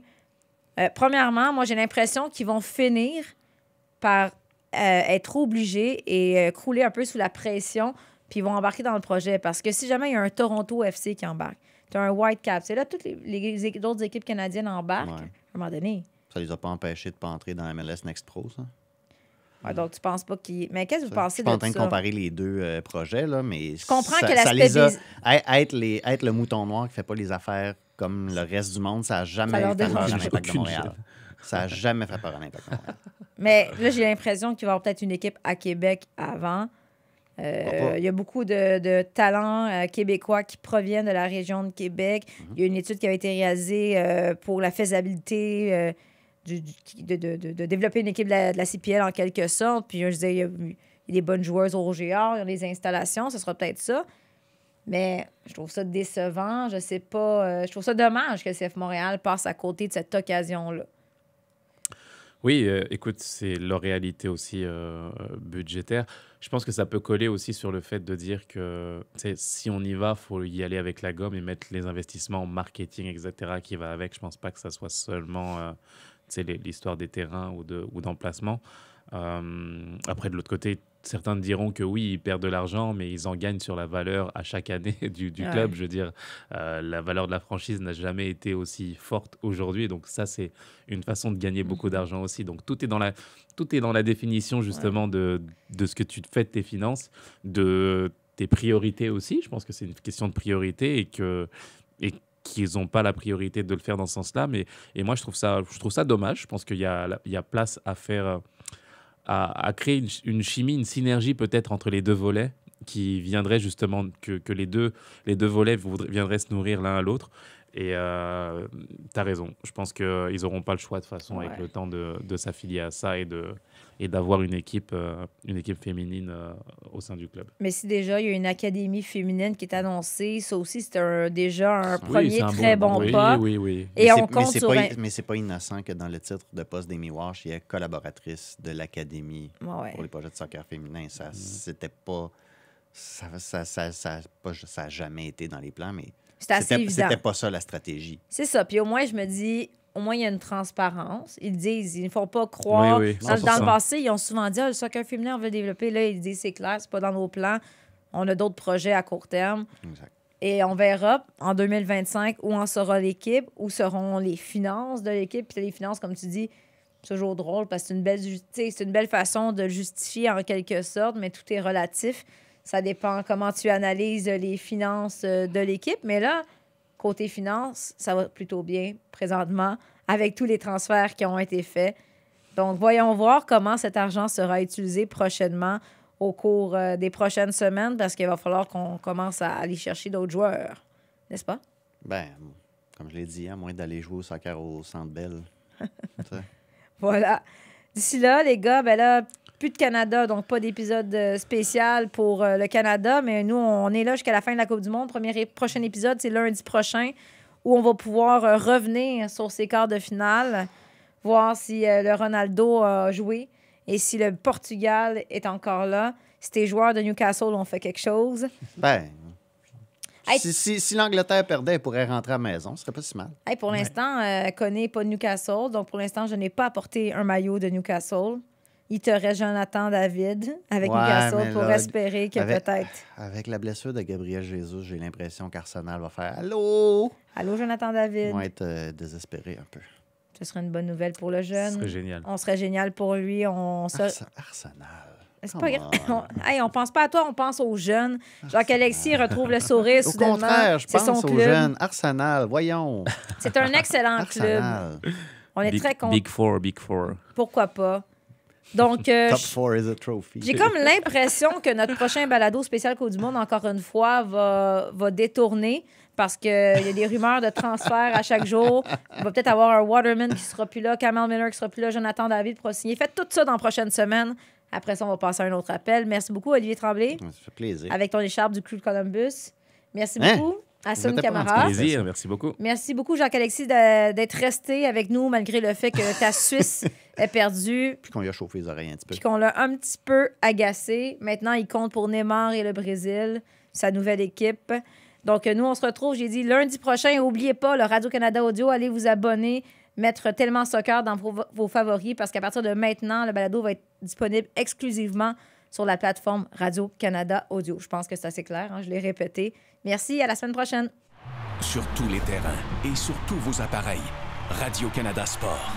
Euh, premièrement, moi, j'ai l'impression qu'ils vont finir par euh, être obligés et euh, crouler un peu sous la pression, puis ils vont embarquer dans le projet. Parce que si jamais il y a un Toronto FC qui embarque, tu as un Cap. c'est là toutes les, autres équipes canadiennes embarquent, à un moment donné. Ça les a pas empêchés de pas entrer dans MLS Next Pro, ça? Ah, mm. donc, tu penses pas qu'il. Mais qu'est-ce que vous pensez de ça? Je suis en train de, comparer les deux euh, projets, là, mais. Je comprends que la Les être, le mouton noir qui fait pas les affaires comme le reste du monde, ça n'a jamais ça fait peur à l'impact de Montréal. Ça n'a jamais fait peur à l'impact de Montréal. mais là, j'ai l'impression qu'il va y avoir peut-être une équipe à Québec avant. Euh, oh, oh. il y a beaucoup de, talents euh, québécois qui proviennent de la région de Québec. Mm-hmm. Il y a une étude qui avait été réalisée pour la faisabilité de, de, de, de, développer une équipe de la, la CPL en quelque sorte. Puis euh, je disais, il y a, des bonnes joueuses au Géant, il y a des installations, ce sera peut-être ça. Mais je trouve ça décevant. Je sais pas. Euh, je trouve ça dommage que le CF Montréal passe à côté de cette occasion-là. Oui, euh, écoute, c'est leur réalité aussi budgétaire. Je pense que ça peut coller aussi sur le fait de dire que si on y va, faut y aller avec la gomme et mettre les investissements en marketing, etc., qui va avec. Je pense pas que ça soit seulement c'est l'histoire des terrains ou d'emplacements. De, ou euh, après, de l'autre côté, certains diront que oui, ils perdent de l'argent, mais ils en gagnent sur la valeur à chaque année du, club. Je veux dire, euh, la valeur de la franchise n'a jamais été aussi forte aujourd'hui. Donc ça, c'est une façon de gagner beaucoup mm-hmm. d'argent aussi. Donc tout est dans la, tout est dans la définition justement de, ce que tu fais de tes finances, de tes priorités aussi. Je pense que c'est une question de priorité et que qu'ils n'ont pas la priorité de le faire dans ce sens-là. Mais et moi, je trouve ça, je trouve ça dommage. Je pense qu'il y a, il y a place à faire, euh, à, créer une, chimie, une synergie peut-être entre les deux volets qui viendrait justement que, les deux les deux volets viendraient se nourrir l'un à l'autre et euh, tu as raison. Je pense qu'ils n'auront pas le choix de façon avec le temps de, de s'affilier à ça et de et d'avoir une équipe euh, une équipe féminine euh, au sein du club. Mais si déjà il y a une académie féminine qui est annoncée, ça aussi c'est déjà un premier très bon, pas. oui, pas. Oui, oui, Et mais on compte mais sur pas, Mais c'est pas innocent que dans le titre de poste d'Amy Walsh, il y a collaboratrice de l'académie pour les projets de soccer féminin. Ça, mm. c'était pas ça ça, ça, ça, ça a jamais été dans les plans, mais c'est C'était pas ça la stratégie. C'est ça. Puis au moins, je me dis, au moins, il y a une transparence. Ils disent, ils ne font pas croire. dans, le passé, ils ont souvent dit, oh, le soccer féminin, veut développer. Là, ils disent, c'est clair, c'est pas dans nos plans. On a d'autres projets à court terme. Et on verra en 2025 où en sera l'équipe, où seront les finances de l'équipe. Puis les finances, comme tu dis, c'est toujours drôle parce que c'est une, belle, c'est une belle façon de justifier en quelque sorte, mais tout est relatif. Ça dépend comment tu analyses les finances euh, de l'équipe. Mais là, côté finances, ça va plutôt bien présentement avec tous les transferts qui ont été faits. Donc, voyons voir comment cet argent sera utilisé prochainement au cours euh, des prochaines semaines parce qu'il va falloir qu'on commence à aller chercher d'autres joueurs, n'est-ce pas? Bien, comme je l'ai dit, à hein, moins d'aller jouer au soccer au Centre Belle. voilà. D'ici là, les gars, ben là, plus de Canada, donc pas d'épisode euh, spécial pour euh, le Canada, mais nous, on est là jusqu'à la fin de la Coupe du Monde. Premier prochain épisode, c'est lundi prochain, où on va pouvoir euh, revenir sur ces quarts de finale, voir si le Ronaldo a joué et si le Portugal est encore là. Si tes joueurs de Newcastle ont fait quelque chose. Ben, si, l'Angleterre perdait, elle pourrait rentrer à la maison. Ce serait pas si mal. pour l'instant, elle euh, ne connaît pas Newcastle. Donc, pour l'instant, je n'ai pas apporté un maillot de Newcastle. Il te reste Jonathan David avec Newcastle pour espérer que peut-être. Avec la blessure de Gabriel Jésus, j'ai l'impression qu'Arsenal va faire Allô Allô, Jonathan David. Ils vont être euh, désespérés un peu. Ce serait une bonne nouvelle pour le jeune. Ce serait génial. On serait génial pour lui. On Arsenal. C'est On... pense pas à toi, on pense aux jeunes. Genre ah, qu'Alexis retrouve le sourire Au contraire, je pense aux jeunes. Arsenal, voyons. C'est un excellent club. On est très contents. Big Four, Big Four. Pourquoi pas? Donc, euh, Top four is a trophy. J'ai comme l'impression que notre prochain balado spécial Coupe du Monde, encore une fois, va, va détourner parce qu'il y a des rumeurs de transfert à chaque jour. On va peut-être avoir un Waterman qui sera plus là, Kamal Miller qui sera plus là, Jonathan David pour signer. Faites tout ça dans la prochaine semaine. Après ça, on va passer à un autre appel. Merci beaucoup, Olivier Tremblay. Ça fait plaisir. Avec ton écharpe du Crew Columbus. Merci hein? beaucoup à Ça fait plaisir, merci beaucoup. Merci beaucoup, Jacques-Alexis, d'être resté avec nous malgré le fait que ta Suisse est perdue. Puis qu'on lui a chauffé les oreilles un petit peu. Puis qu'on l'a un petit peu agacé. Maintenant, il compte pour Neymar et le Brésil, sa nouvelle équipe. Donc, nous, on se retrouve, j'ai dit, lundi prochain. N'oubliez pas le Radio-Canada Audio, allez vous abonner mettre tellement soccer dans vos, favoris parce qu'à partir de maintenant, le balado va être disponible exclusivement sur la plateforme Radio-Canada Audio. Je pense que c'est assez clair, hein, je l'ai répété. Merci, à la semaine prochaine. Sur tous les terrains et sur tous vos appareils, Radio-Canada Sport.